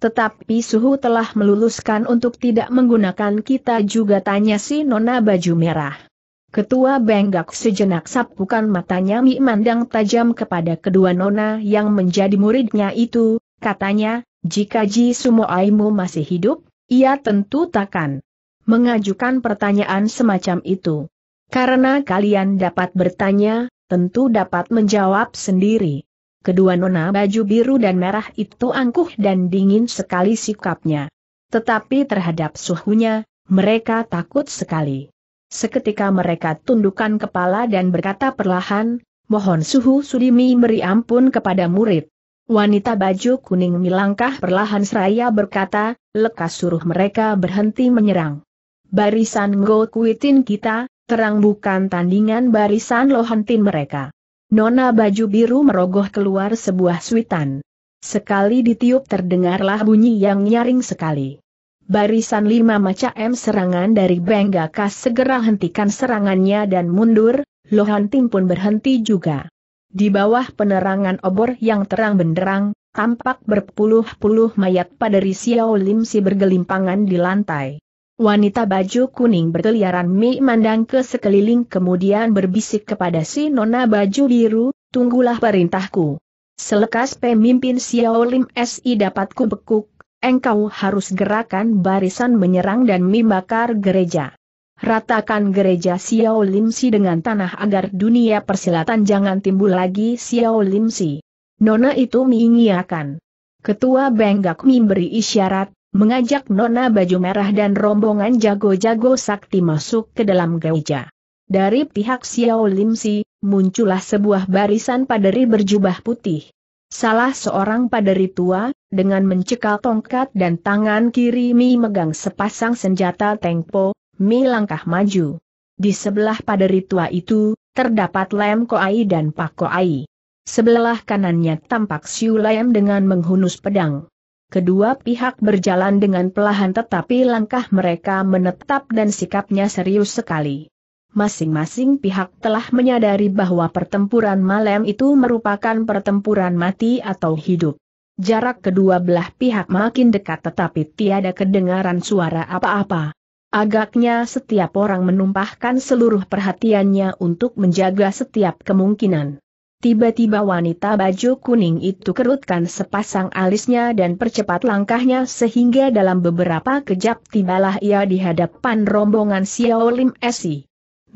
A: Tetapi Suhu telah meluluskan untuk tidak menggunakan kita juga tanya si Nona Baju Merah. Ketua Benggak sejenak sapukan matanya Mi mandang tajam kepada kedua nona yang menjadi muridnya itu, katanya, jika Ji Sumo Aimu masih hidup, ia tentu takkan mengajukan pertanyaan semacam itu. Karena kalian dapat bertanya, tentu dapat menjawab sendiri. Kedua nona baju biru dan merah itu angkuh dan dingin sekali sikapnya. Tetapi terhadap suhunya, mereka takut sekali. Seketika mereka tundukkan kepala dan berkata perlahan, mohon suhu sudimi beri ampun kepada murid. Wanita baju kuning melangkah perlahan seraya berkata, lekas suruh mereka berhenti menyerang. Barisan Ngo Kuitin kita, terang bukan tandingan barisan lohantin mereka. Nona baju biru merogoh keluar sebuah suitan. Sekali ditiup terdengarlah bunyi yang nyaring sekali barisan lima macam serangan dari Benggakas segera hentikan serangannya dan mundur, Lohan Tim pun berhenti juga. Di bawah penerangan obor yang terang benderang, tampak berpuluh-puluh mayat pada Risiao Lim Si bergelimpangan di lantai. Wanita baju kuning berkeliaran Mi mandang ke sekeliling kemudian berbisik kepada si nona baju biru, tunggulah perintahku. Selekas pemimpin Xiao Lim Si dapatku bekuk, engkau harus gerakan barisan menyerang dan membakar gereja. Ratakan gereja Xiao Limsi dengan tanah agar dunia persilatan jangan timbul lagi Xiao Limsi. Nona itu mengingiakan. Ketua Benggak memberi isyarat, mengajak Nona baju merah dan rombongan jago-jago sakti masuk ke dalam gereja. Dari pihak Xiao Limsi, muncullah sebuah barisan paderi berjubah putih. Salah seorang paderi tua, dengan mencekal tongkat dan tangan kiri Mi megang sepasang senjata tengpo, Mi langkah maju. Di sebelah paderi tua itu, terdapat Lem Koai dan Pak Koai. Sebelah kanannya tampak Siu Lem dengan menghunus pedang. Kedua pihak berjalan dengan pelahan tetapi langkah mereka menetap dan sikapnya serius sekali masing-masing pihak telah menyadari bahwa pertempuran malam itu merupakan pertempuran mati atau hidup. Jarak kedua belah pihak makin dekat tetapi tiada kedengaran suara apa-apa. Agaknya setiap orang menumpahkan seluruh perhatiannya untuk menjaga setiap kemungkinan. Tiba-tiba wanita baju kuning itu kerutkan sepasang alisnya dan percepat langkahnya sehingga dalam beberapa kejap tibalah ia di hadapan rombongan Xiao Lim Esi.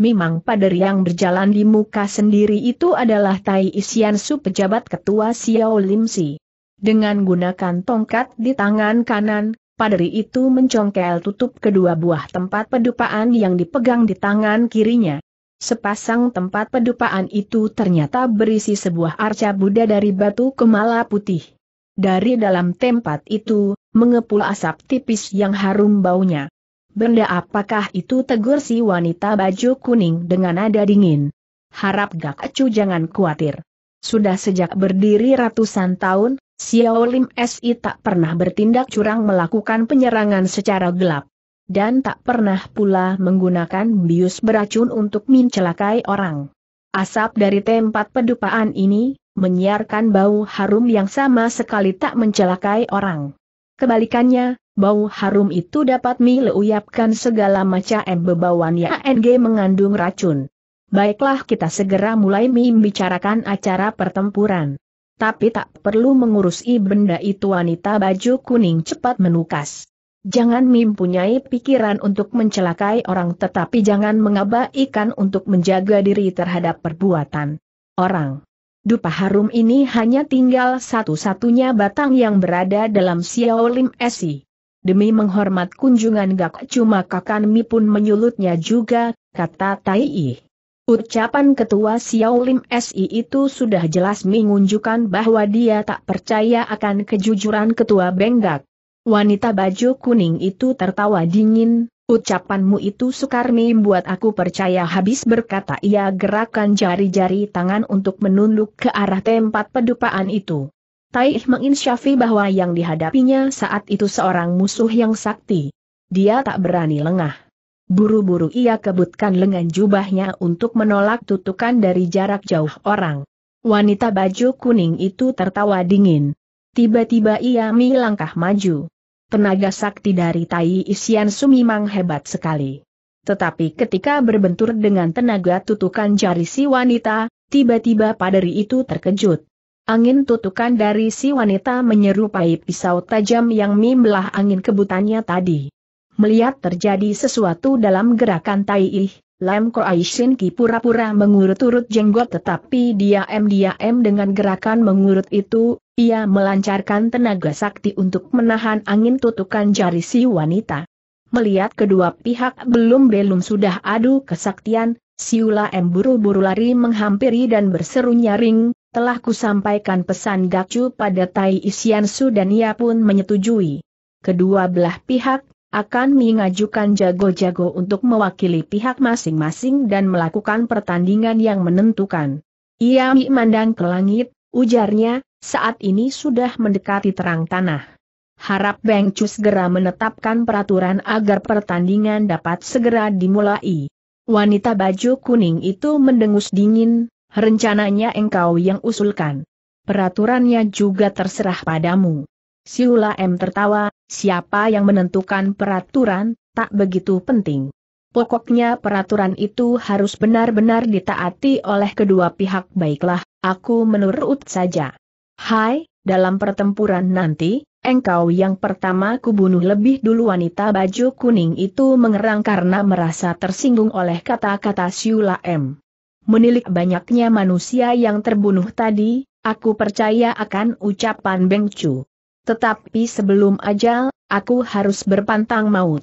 A: Memang pader yang berjalan di muka sendiri itu adalah Tai Isian Su pejabat ketua Xiao Lim Si. Dengan gunakan tongkat di tangan kanan, paderi itu mencongkel tutup kedua buah tempat pedupaan yang dipegang di tangan kirinya. Sepasang tempat pedupaan itu ternyata berisi sebuah arca Buddha dari batu kemala putih. Dari dalam tempat itu, mengepul asap tipis yang harum baunya. Benda apakah itu tegur si wanita baju kuning dengan nada dingin. Harap Gak Acu jangan khawatir. Sudah sejak berdiri ratusan tahun, Xiao Lim Si tak pernah bertindak curang melakukan penyerangan secara gelap. Dan tak pernah pula menggunakan bius beracun untuk mencelakai orang. Asap dari tempat pedupaan ini, menyiarkan bau harum yang sama sekali tak mencelakai orang. Kebalikannya, bau harum itu dapat meleuyapkan segala macam bebauan yang mengandung racun. Baiklah kita segera mulai membicarakan acara pertempuran. Tapi tak perlu mengurusi benda itu wanita baju kuning cepat menukas. Jangan mempunyai pikiran untuk mencelakai orang tetapi jangan mengabaikan untuk menjaga diri terhadap perbuatan orang. Dupa harum ini hanya tinggal satu-satunya batang yang berada dalam Xiaolim Esi. Demi menghormat kunjungan Gak Cuma Kakanmi pun menyulutnya juga, kata Tai Ucapan ketua Xiaolim SI itu sudah jelas mengunjukkan bahwa dia tak percaya akan kejujuran ketua Benggak. Wanita baju kuning itu tertawa dingin, Ucapanmu itu sukar membuat aku percaya habis berkata ia gerakan jari-jari tangan untuk menunduk ke arah tempat pedupaan itu. Taih menginsyafi bahwa yang dihadapinya saat itu seorang musuh yang sakti. Dia tak berani lengah. Buru-buru ia kebutkan lengan jubahnya untuk menolak tutukan dari jarak jauh orang. Wanita baju kuning itu tertawa dingin. Tiba-tiba ia melangkah maju. Tenaga sakti dari Tai Isian Sumimang hebat sekali. Tetapi ketika berbentur dengan tenaga tutukan jari si wanita, tiba-tiba paderi itu terkejut. Angin tutukan dari si wanita menyerupai pisau tajam yang membelah angin kebutannya tadi. Melihat terjadi sesuatu dalam gerakan Tai Ih, Lam Aishin Ki pura-pura mengurut-urut jenggot tetapi diam-diam dengan gerakan mengurut itu, ia melancarkan tenaga sakti untuk menahan angin tutukan jari si wanita. Melihat kedua pihak belum-belum sudah adu kesaktian, Siula M buru-buru lari menghampiri dan berseru nyaring, telah kusampaikan pesan Gacu pada Tai Su dan ia pun menyetujui. Kedua belah pihak akan mengajukan jago-jago untuk mewakili pihak masing-masing dan melakukan pertandingan yang menentukan. Ia memandang ke langit, ujarnya, saat ini sudah mendekati terang tanah. Harap Beng Chu segera menetapkan peraturan agar pertandingan dapat segera dimulai. Wanita baju kuning itu mendengus dingin, rencananya engkau yang usulkan. Peraturannya juga terserah padamu. Siula M tertawa, siapa yang menentukan peraturan, tak begitu penting. Pokoknya peraturan itu harus benar-benar ditaati oleh kedua pihak baiklah, aku menurut saja. Hai, dalam pertempuran nanti, engkau yang pertama kubunuh lebih dulu wanita baju kuning itu mengerang karena merasa tersinggung oleh kata-kata Siula M. Menilik banyaknya manusia yang terbunuh tadi, aku percaya akan ucapan Bengcu. Tetapi sebelum ajal, aku harus berpantang maut.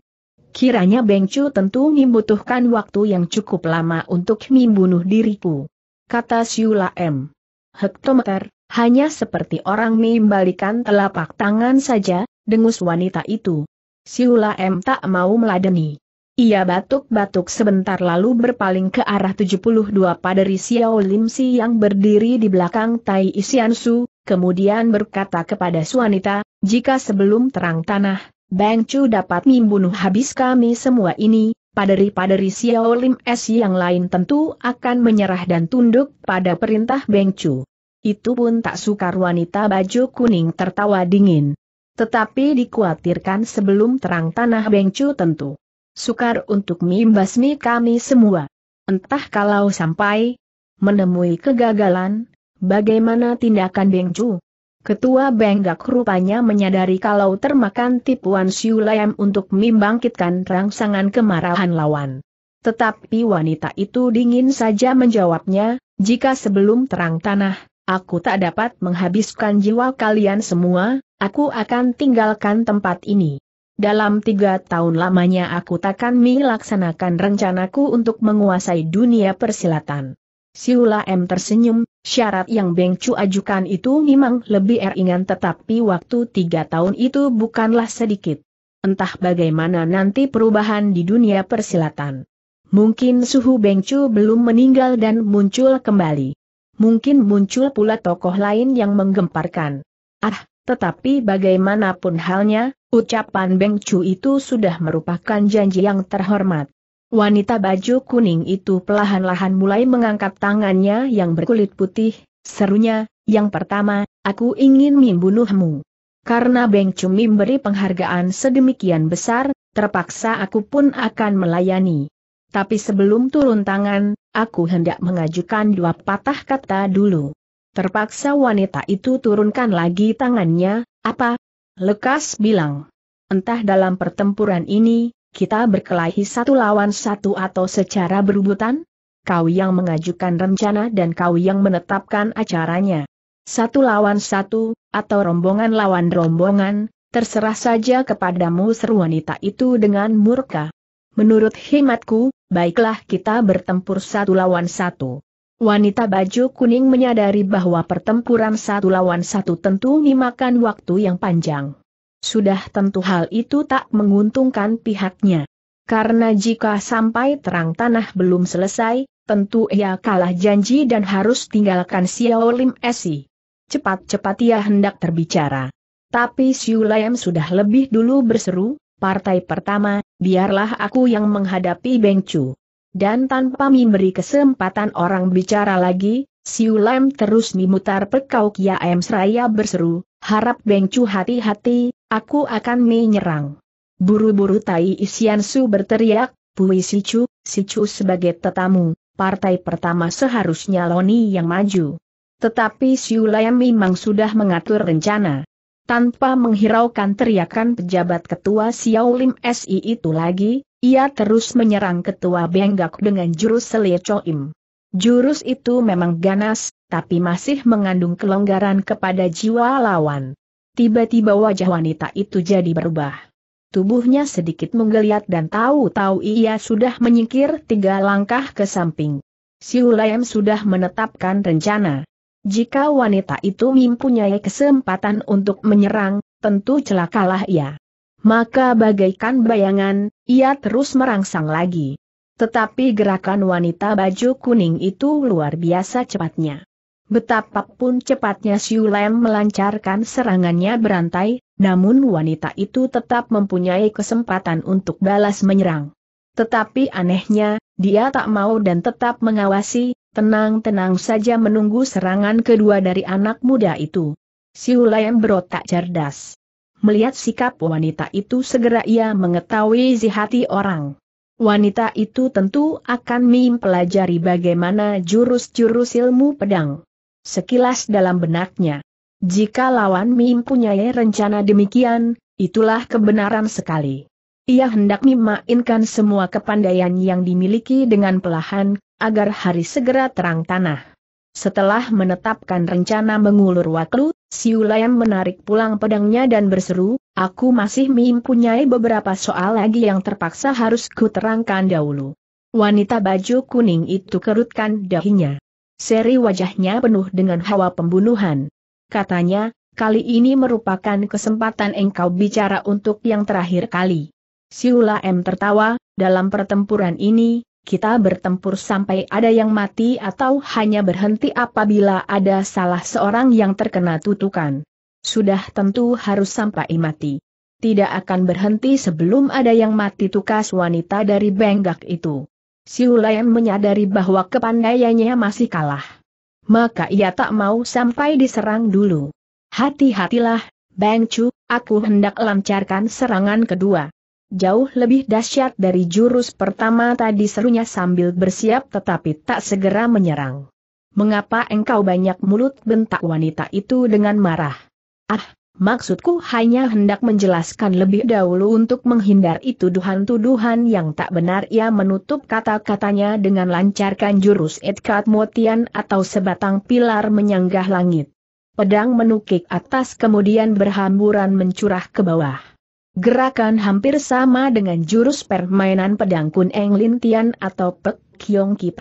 A: Kiranya Beng Chu tentu membutuhkan waktu yang cukup lama untuk membunuh diriku. Kata Siula M. Hektometer, hanya seperti orang membalikan telapak tangan saja, dengus wanita itu. Siula M tak mau meladeni. Ia batuk-batuk sebentar lalu berpaling ke arah 72 paderi Xiao Lim yang berdiri di belakang Tai Isian Su, kemudian berkata kepada Suanita, jika sebelum terang tanah, Bang Chu dapat membunuh habis kami semua ini, paderi-paderi Xiao Lim S yang lain tentu akan menyerah dan tunduk pada perintah Bang Chu. Itu pun tak sukar wanita baju kuning tertawa dingin. Tetapi dikhawatirkan sebelum terang tanah Chu tentu. Sukar untuk membasmi kami semua. Entah kalau sampai menemui kegagalan, Bagaimana tindakan Beng Ju? Ketua Benggak rupanya menyadari kalau termakan tipuan Siu Lam untuk membangkitkan rangsangan kemarahan lawan. Tetapi wanita itu dingin saja menjawabnya, jika sebelum terang tanah, aku tak dapat menghabiskan jiwa kalian semua, aku akan tinggalkan tempat ini. Dalam tiga tahun lamanya aku takkan melaksanakan rencanaku untuk menguasai dunia persilatan. Siula M tersenyum, Syarat yang Beng Cu ajukan itu memang lebih eringan, tetapi waktu tiga tahun itu bukanlah sedikit. Entah bagaimana nanti perubahan di dunia persilatan. Mungkin suhu Beng Cu belum meninggal dan muncul kembali. Mungkin muncul pula tokoh lain yang menggemparkan. Ah, tetapi bagaimanapun halnya, ucapan Beng Cu itu sudah merupakan janji yang terhormat. Wanita baju kuning itu pelahan-lahan mulai mengangkat tangannya yang berkulit putih, serunya, yang pertama, aku ingin membunuhmu. Karena Beng Cumi beri penghargaan sedemikian besar, terpaksa aku pun akan melayani. Tapi sebelum turun tangan, aku hendak mengajukan dua patah kata dulu. Terpaksa wanita itu turunkan lagi tangannya, apa? Lekas bilang. Entah dalam pertempuran ini, kita berkelahi satu lawan satu atau secara berubutan? Kau yang mengajukan rencana dan kau yang menetapkan acaranya. Satu lawan satu, atau rombongan lawan rombongan, terserah saja kepadamu seru wanita itu dengan murka. Menurut hematku, baiklah kita bertempur satu lawan satu. Wanita baju kuning menyadari bahwa pertempuran satu lawan satu tentu memakan waktu yang panjang. Sudah tentu hal itu tak menguntungkan pihaknya. Karena jika sampai terang tanah belum selesai, tentu ia kalah janji dan harus tinggalkan Xiao Lim Esi. Cepat-cepat ia hendak terbicara. Tapi Xiu Lam sudah lebih dulu berseru, partai pertama, biarlah aku yang menghadapi Beng Chu. Dan tanpa memberi kesempatan orang bicara lagi, Xiu Lam terus memutar pekau Kia Em Seraya berseru, Harap Bengcu hati-hati, aku akan menyerang. Buru-buru Tai Isian Su berteriak, Pui Si Chu sebagai tetamu, partai pertama seharusnya Loni yang maju. Tetapi Siulayam memang sudah mengatur rencana. Tanpa menghiraukan teriakan pejabat ketua Xiao Lim SI itu lagi, ia terus menyerang ketua Benggak dengan jurus Selie Choim. Jurus itu memang ganas, tapi masih mengandung kelonggaran kepada jiwa lawan. Tiba-tiba wajah wanita itu jadi berubah. Tubuhnya sedikit menggeliat dan tahu-tahu ia sudah menyingkir tiga langkah ke samping. Siulayam sudah menetapkan rencana. Jika wanita itu mempunyai kesempatan untuk menyerang, tentu celakalah ia. Maka bagaikan bayangan, ia terus merangsang lagi. Tetapi gerakan wanita baju kuning itu luar biasa cepatnya. Betapapun cepatnya Siu Lem melancarkan serangannya berantai, namun wanita itu tetap mempunyai kesempatan untuk balas menyerang. Tetapi anehnya, dia tak mau dan tetap mengawasi, tenang-tenang saja menunggu serangan kedua dari anak muda itu. Siu Lem berotak cerdas. Melihat sikap wanita itu segera ia mengetahui zihati orang. Wanita itu tentu akan mempelajari bagaimana jurus-jurus ilmu pedang. Sekilas dalam benaknya. Jika lawan mim punya rencana demikian, itulah kebenaran sekali. Ia hendak memainkan semua kepandaian yang dimiliki dengan pelahan, agar hari segera terang tanah. Setelah menetapkan rencana mengulur waktu, Siulayam menarik pulang pedangnya dan berseru, aku masih mempunyai beberapa soal lagi yang terpaksa harus kuterangkan dahulu. Wanita baju kuning itu kerutkan dahinya. Seri wajahnya penuh dengan hawa pembunuhan. Katanya, kali ini merupakan kesempatan engkau bicara untuk yang terakhir kali. Siula M tertawa, dalam pertempuran ini, kita bertempur sampai ada yang mati atau hanya berhenti apabila ada salah seorang yang terkena tutukan. Sudah tentu harus sampai mati. Tidak akan berhenti sebelum ada yang mati tukas wanita dari benggak itu. Siulayan menyadari bahwa kepandaiannya masih kalah. Maka ia tak mau sampai diserang dulu. Hati-hatilah, Bang Chu, aku hendak lancarkan serangan kedua. Jauh lebih dahsyat dari jurus pertama tadi serunya sambil bersiap tetapi tak segera menyerang. Mengapa engkau banyak mulut bentak wanita itu dengan marah? Ah, Maksudku hanya hendak menjelaskan lebih dahulu untuk menghindari tuduhan-tuduhan yang tak benar ia menutup kata-katanya dengan lancarkan jurus Edkat Motian atau sebatang pilar menyanggah langit. Pedang menukik atas kemudian berhamburan mencurah ke bawah. Gerakan hampir sama dengan jurus permainan pedang Kun Eng Lin Tian atau Pek Kiong Ki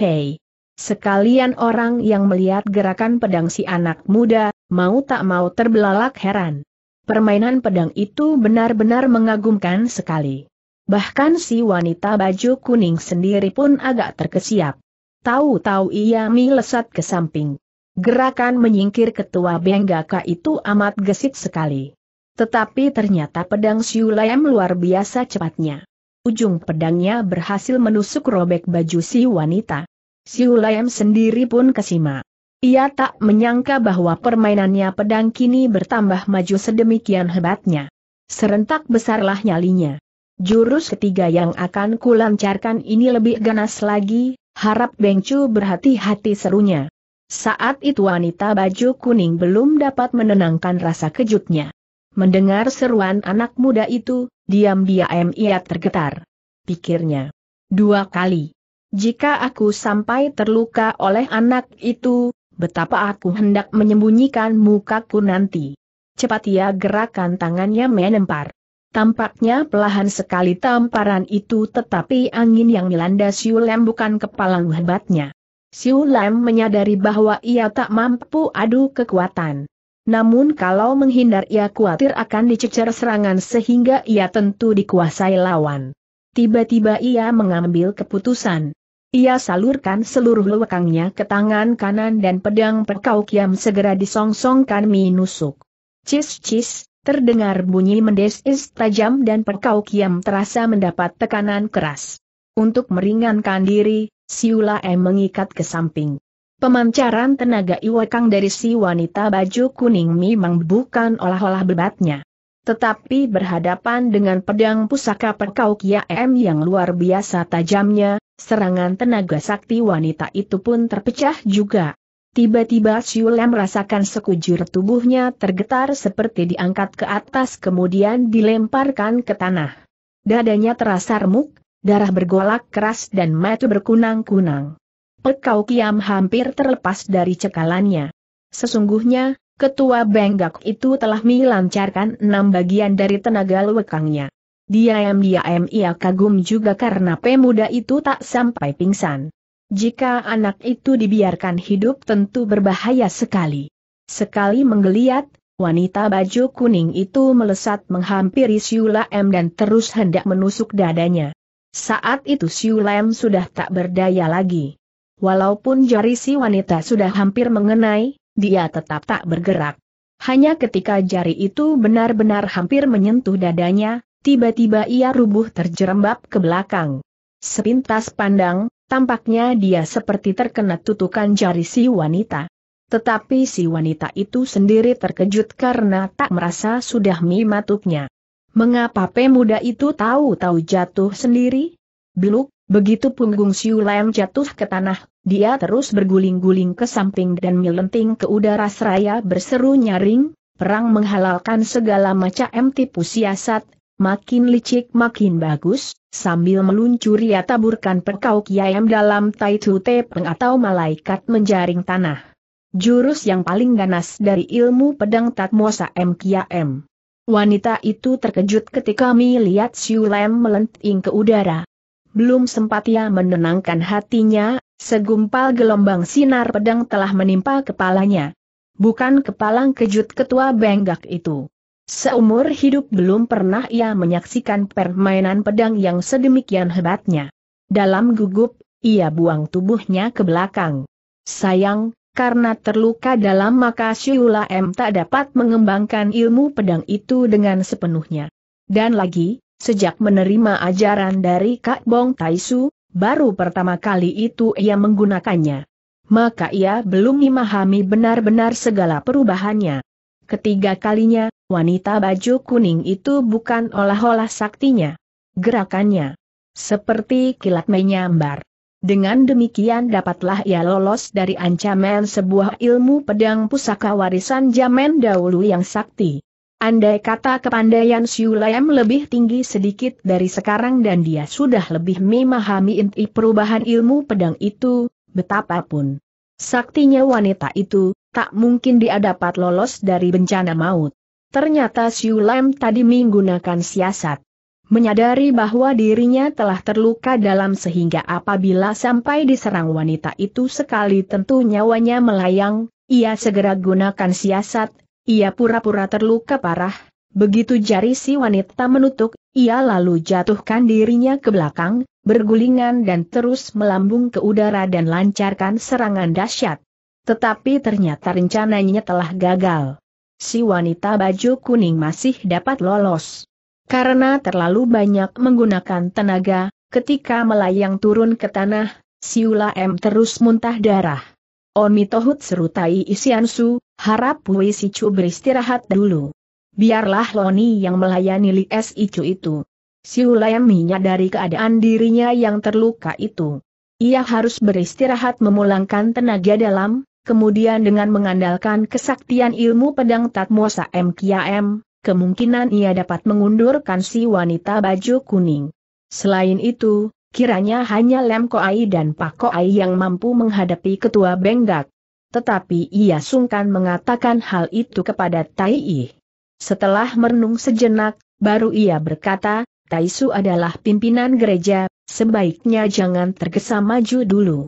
A: Sekalian orang yang melihat gerakan pedang si anak muda, mau tak mau terbelalak heran. Permainan pedang itu benar-benar mengagumkan sekali. Bahkan si wanita baju kuning sendiri pun agak terkesiap. Tahu-tahu ia melesat ke samping. Gerakan menyingkir ketua Benggaka itu amat gesit sekali. Tetapi ternyata pedang Siulayam luar biasa cepatnya. Ujung pedangnya berhasil menusuk robek baju si wanita. Siulayam sendiri pun kesima. Ia tak menyangka bahwa permainannya pedang kini bertambah maju sedemikian hebatnya. Serentak besarlah nyalinya. Jurus ketiga yang akan kulancarkan ini lebih ganas lagi, harap Bengcu berhati-hati serunya. Saat itu wanita baju kuning belum dapat menenangkan rasa kejutnya. Mendengar seruan anak muda itu, diam-diam ia tergetar. Pikirnya. Dua kali. Jika aku sampai terluka oleh anak itu, betapa aku hendak menyembunyikan mukaku nanti. Cepat ia gerakan tangannya menempar. Tampaknya pelahan sekali tamparan itu tetapi angin yang melanda Siulem Lem bukan kepalang hebatnya. Siulem Lem menyadari bahwa ia tak mampu adu kekuatan. Namun kalau menghindar ia khawatir akan dicecer serangan sehingga ia tentu dikuasai lawan. Tiba-tiba ia mengambil keputusan. Ia salurkan seluruh lewekangnya ke tangan kanan dan pedang perkau kiam segera disongsongkan minusuk. Cis-cis, terdengar bunyi mendesis tajam dan perkau kiam terasa mendapat tekanan keras. Untuk meringankan diri, Siula M mengikat ke samping. Pemancaran tenaga iwakang dari si wanita baju kuning memang bukan olah-olah bebatnya. Tetapi berhadapan dengan pedang pusaka perkau kia M yang luar biasa tajamnya, serangan tenaga sakti wanita itu pun terpecah juga. Tiba-tiba Siulem merasakan sekujur tubuhnya tergetar seperti diangkat ke atas kemudian dilemparkan ke tanah. Dadanya terasa remuk, darah bergolak keras dan mata berkunang-kunang. Pekau Kiam hampir terlepas dari cekalannya. Sesungguhnya, Ketua Benggak itu telah melancarkan enam bagian dari tenaga lewekangnya. Diam-diam ia kagum juga karena pemuda itu tak sampai pingsan. Jika anak itu dibiarkan hidup tentu berbahaya sekali. Sekali menggeliat, wanita baju kuning itu melesat menghampiri Siula M dan terus hendak menusuk dadanya. Saat itu Siula M sudah tak berdaya lagi. Walaupun jari si wanita sudah hampir mengenai, dia tetap tak bergerak. Hanya ketika jari itu benar-benar hampir menyentuh dadanya, tiba-tiba ia rubuh terjerembab ke belakang. Sepintas pandang, tampaknya dia seperti terkena tutukan jari si wanita. Tetapi si wanita itu sendiri terkejut karena tak merasa sudah mematuknya. Mengapa pemuda itu tahu-tahu jatuh sendiri? Biluk, Begitu punggung Siu lem jatuh ke tanah, dia terus berguling-guling ke samping dan melenting ke udara seraya berseru nyaring, perang menghalalkan segala macam tipu siasat, makin licik makin bagus, sambil meluncur ia taburkan perkau kiam dalam tai tu tepeng atau malaikat menjaring tanah. Jurus yang paling ganas dari ilmu pedang Tatmosa M. Kiam. Wanita itu terkejut ketika melihat Siu lem melenting ke udara belum sempat ia menenangkan hatinya, segumpal gelombang sinar pedang telah menimpa kepalanya. Bukan kepalang kejut ketua benggak itu. Seumur hidup belum pernah ia menyaksikan permainan pedang yang sedemikian hebatnya. Dalam gugup, ia buang tubuhnya ke belakang. Sayang, karena terluka dalam maka Syula M tak dapat mengembangkan ilmu pedang itu dengan sepenuhnya. Dan lagi, Sejak menerima ajaran dari Kak Bong Taisu, baru pertama kali itu ia menggunakannya. Maka ia belum memahami benar-benar segala perubahannya. Ketiga kalinya, wanita baju kuning itu bukan olah-olah saktinya. Gerakannya. Seperti kilat menyambar. Dengan demikian dapatlah ia lolos dari ancaman sebuah ilmu pedang pusaka warisan zaman dahulu yang sakti. Andai kata kepandaian Siulem lebih tinggi sedikit dari sekarang dan dia sudah lebih memahami inti perubahan ilmu pedang itu, betapapun saktinya wanita itu, tak mungkin dia dapat lolos dari bencana maut. Ternyata Siulem tadi menggunakan siasat. Menyadari bahwa dirinya telah terluka dalam sehingga apabila sampai diserang wanita itu sekali tentu nyawanya melayang, ia segera gunakan siasat ia pura-pura terluka parah, begitu jari si wanita menutup, ia lalu jatuhkan dirinya ke belakang, bergulingan dan terus melambung ke udara dan lancarkan serangan dahsyat. Tetapi ternyata rencananya telah gagal. Si wanita baju kuning masih dapat lolos. Karena terlalu banyak menggunakan tenaga, ketika melayang turun ke tanah, Siula M terus muntah darah. Oni Tohut serutai Isiansu, harap Wei Sichu beristirahat dulu. Biarlah Loni yang melayani Li Sichu itu. Siulayam menyadari keadaan dirinya yang terluka itu. Ia harus beristirahat memulangkan tenaga dalam, kemudian dengan mengandalkan kesaktian ilmu pedang Tatmosa MKM, kemungkinan ia dapat mengundurkan si wanita baju kuning. Selain itu, Kiranya hanya Lem Koai dan Pak Koai yang mampu menghadapi ketua Benggak. Tetapi ia sungkan mengatakan hal itu kepada Tai I. Setelah merenung sejenak, baru ia berkata, Tai Su adalah pimpinan gereja, sebaiknya jangan tergesa maju dulu.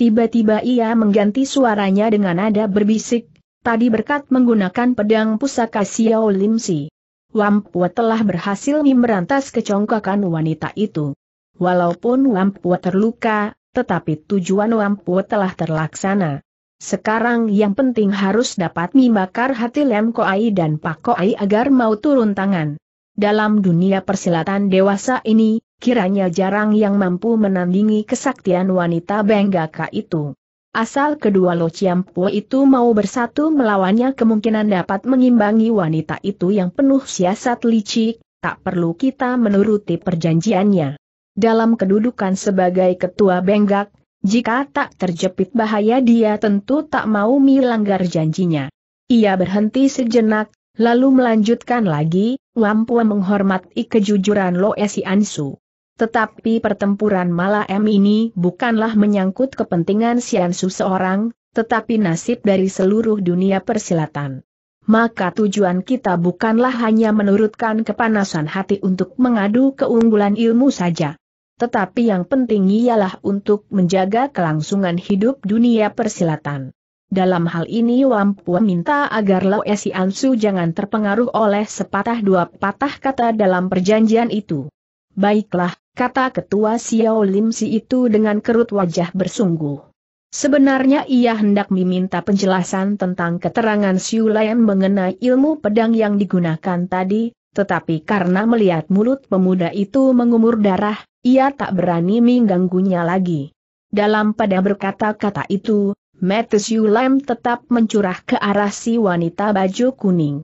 A: Tiba-tiba ia mengganti suaranya dengan nada berbisik, tadi berkat menggunakan pedang pusaka Xiao Wampu Wampua telah berhasil memberantas kecongkakan wanita itu. Walaupun Wampua terluka, tetapi tujuan Wampua telah terlaksana. Sekarang yang penting harus dapat membakar hati Lem Koai dan Pak Koai agar mau turun tangan. Dalam dunia persilatan dewasa ini, kiranya jarang yang mampu menandingi kesaktian wanita Benggaka itu. Asal kedua Lo Chiampu itu mau bersatu melawannya kemungkinan dapat mengimbangi wanita itu yang penuh siasat licik, tak perlu kita menuruti perjanjiannya dalam kedudukan sebagai ketua Benggak, jika tak terjepit bahaya dia tentu tak mau melanggar janjinya. Ia berhenti sejenak, lalu melanjutkan lagi, Wampu menghormati kejujuran Lo Esi Ansu. Tetapi pertempuran malam ini bukanlah menyangkut kepentingan Si Ansu seorang, tetapi nasib dari seluruh dunia persilatan. Maka tujuan kita bukanlah hanya menurutkan kepanasan hati untuk mengadu keunggulan ilmu saja tetapi yang penting ialah untuk menjaga kelangsungan hidup dunia persilatan. Dalam hal ini Wampu minta agar Lao Esi Ansu jangan terpengaruh oleh sepatah dua patah kata dalam perjanjian itu. Baiklah, kata ketua Xiao Lim Si itu dengan kerut wajah bersungguh. Sebenarnya ia hendak meminta penjelasan tentang keterangan Xiu Lian mengenai ilmu pedang yang digunakan tadi, tetapi karena melihat mulut pemuda itu mengumur darah, ia tak berani mengganggunya lagi. Dalam pada berkata-kata itu, Metis Yulam tetap mencurah ke arah si wanita baju kuning.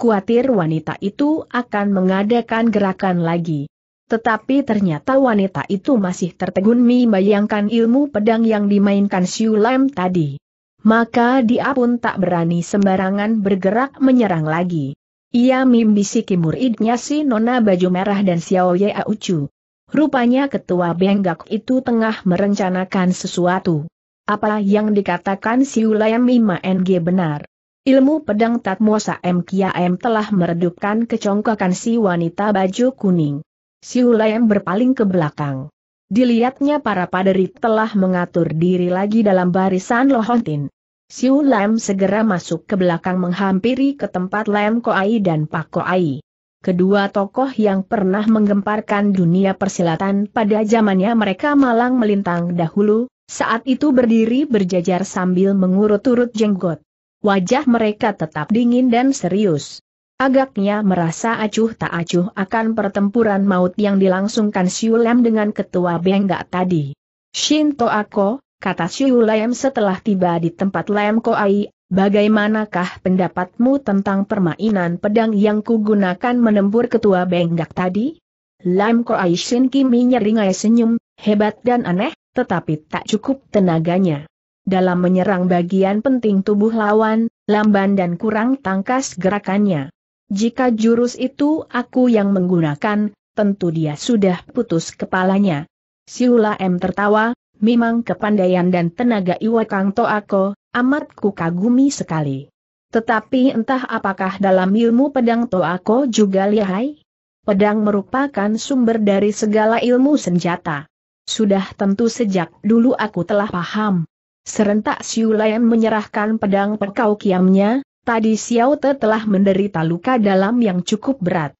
A: Kuatir wanita itu akan mengadakan gerakan lagi. Tetapi ternyata wanita itu masih tertegun membayangkan ilmu pedang yang dimainkan Siulam tadi. Maka dia pun tak berani sembarangan bergerak menyerang lagi. Ia membisiki muridnya si Nona Baju Merah dan Xiao Ye Aucu. Rupanya ketua Benggak itu tengah merencanakan sesuatu. Apa yang dikatakan si Ulayam Mima NG benar. Ilmu pedang Tatmosa M. M telah meredupkan kecongkakan si wanita baju kuning. Si Ulayam berpaling ke belakang. Dilihatnya para paderi telah mengatur diri lagi dalam barisan Lohontin. Siu Lam segera masuk ke belakang menghampiri ke tempat Lam Koai dan Pak Koai. Kedua tokoh yang pernah menggemparkan dunia persilatan pada zamannya mereka malang melintang dahulu, saat itu berdiri berjajar sambil mengurut-urut jenggot. Wajah mereka tetap dingin dan serius. Agaknya merasa acuh tak acuh akan pertempuran maut yang dilangsungkan Siulem dengan ketua Benggak tadi. Shinto Ako, kata Siulem setelah tiba di tempat Lem Ai. Bagaimanakah pendapatmu tentang permainan pedang yang kugunakan menembur ketua Benggak tadi? Lam Ko Aishin Kimi nyeringai senyum, hebat dan aneh, tetapi tak cukup tenaganya. Dalam menyerang bagian penting tubuh lawan, lamban dan kurang tangkas gerakannya. Jika jurus itu aku yang menggunakan, tentu dia sudah putus kepalanya. Siula M tertawa, memang kepandaian dan tenaga Iwa Toako, Amat ku kagumi sekali. Tetapi entah apakah dalam ilmu pedang Toako juga lihai? Pedang merupakan sumber dari segala ilmu senjata. Sudah tentu sejak dulu aku telah paham. Serentak Siulayan menyerahkan pedang perkau kiamnya, tadi Xiao Te telah menderita luka dalam yang cukup berat.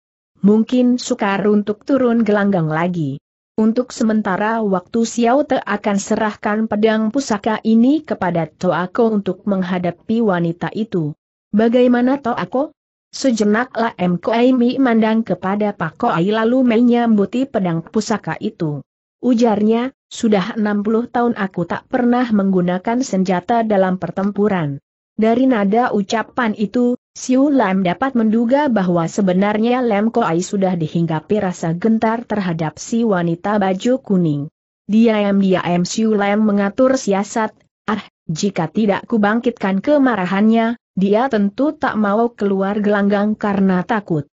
A: Mungkin sukar untuk turun gelanggang lagi. Untuk sementara waktu Xiao Te akan serahkan pedang pusaka ini kepada Toako untuk menghadapi wanita itu. Bagaimana Toako? Sejenak lah M. mandang kepada Pak Koai lalu menyambuti pedang pusaka itu. Ujarnya, sudah 60 tahun aku tak pernah menggunakan senjata dalam pertempuran. Dari nada ucapan itu, Siu Lam dapat menduga bahwa sebenarnya Lam Koai sudah dihinggapi rasa gentar terhadap si wanita baju kuning. Dia Diam-diam Siu Lam mengatur siasat, ah, jika tidak kubangkitkan kemarahannya, dia tentu tak mau keluar gelanggang karena takut.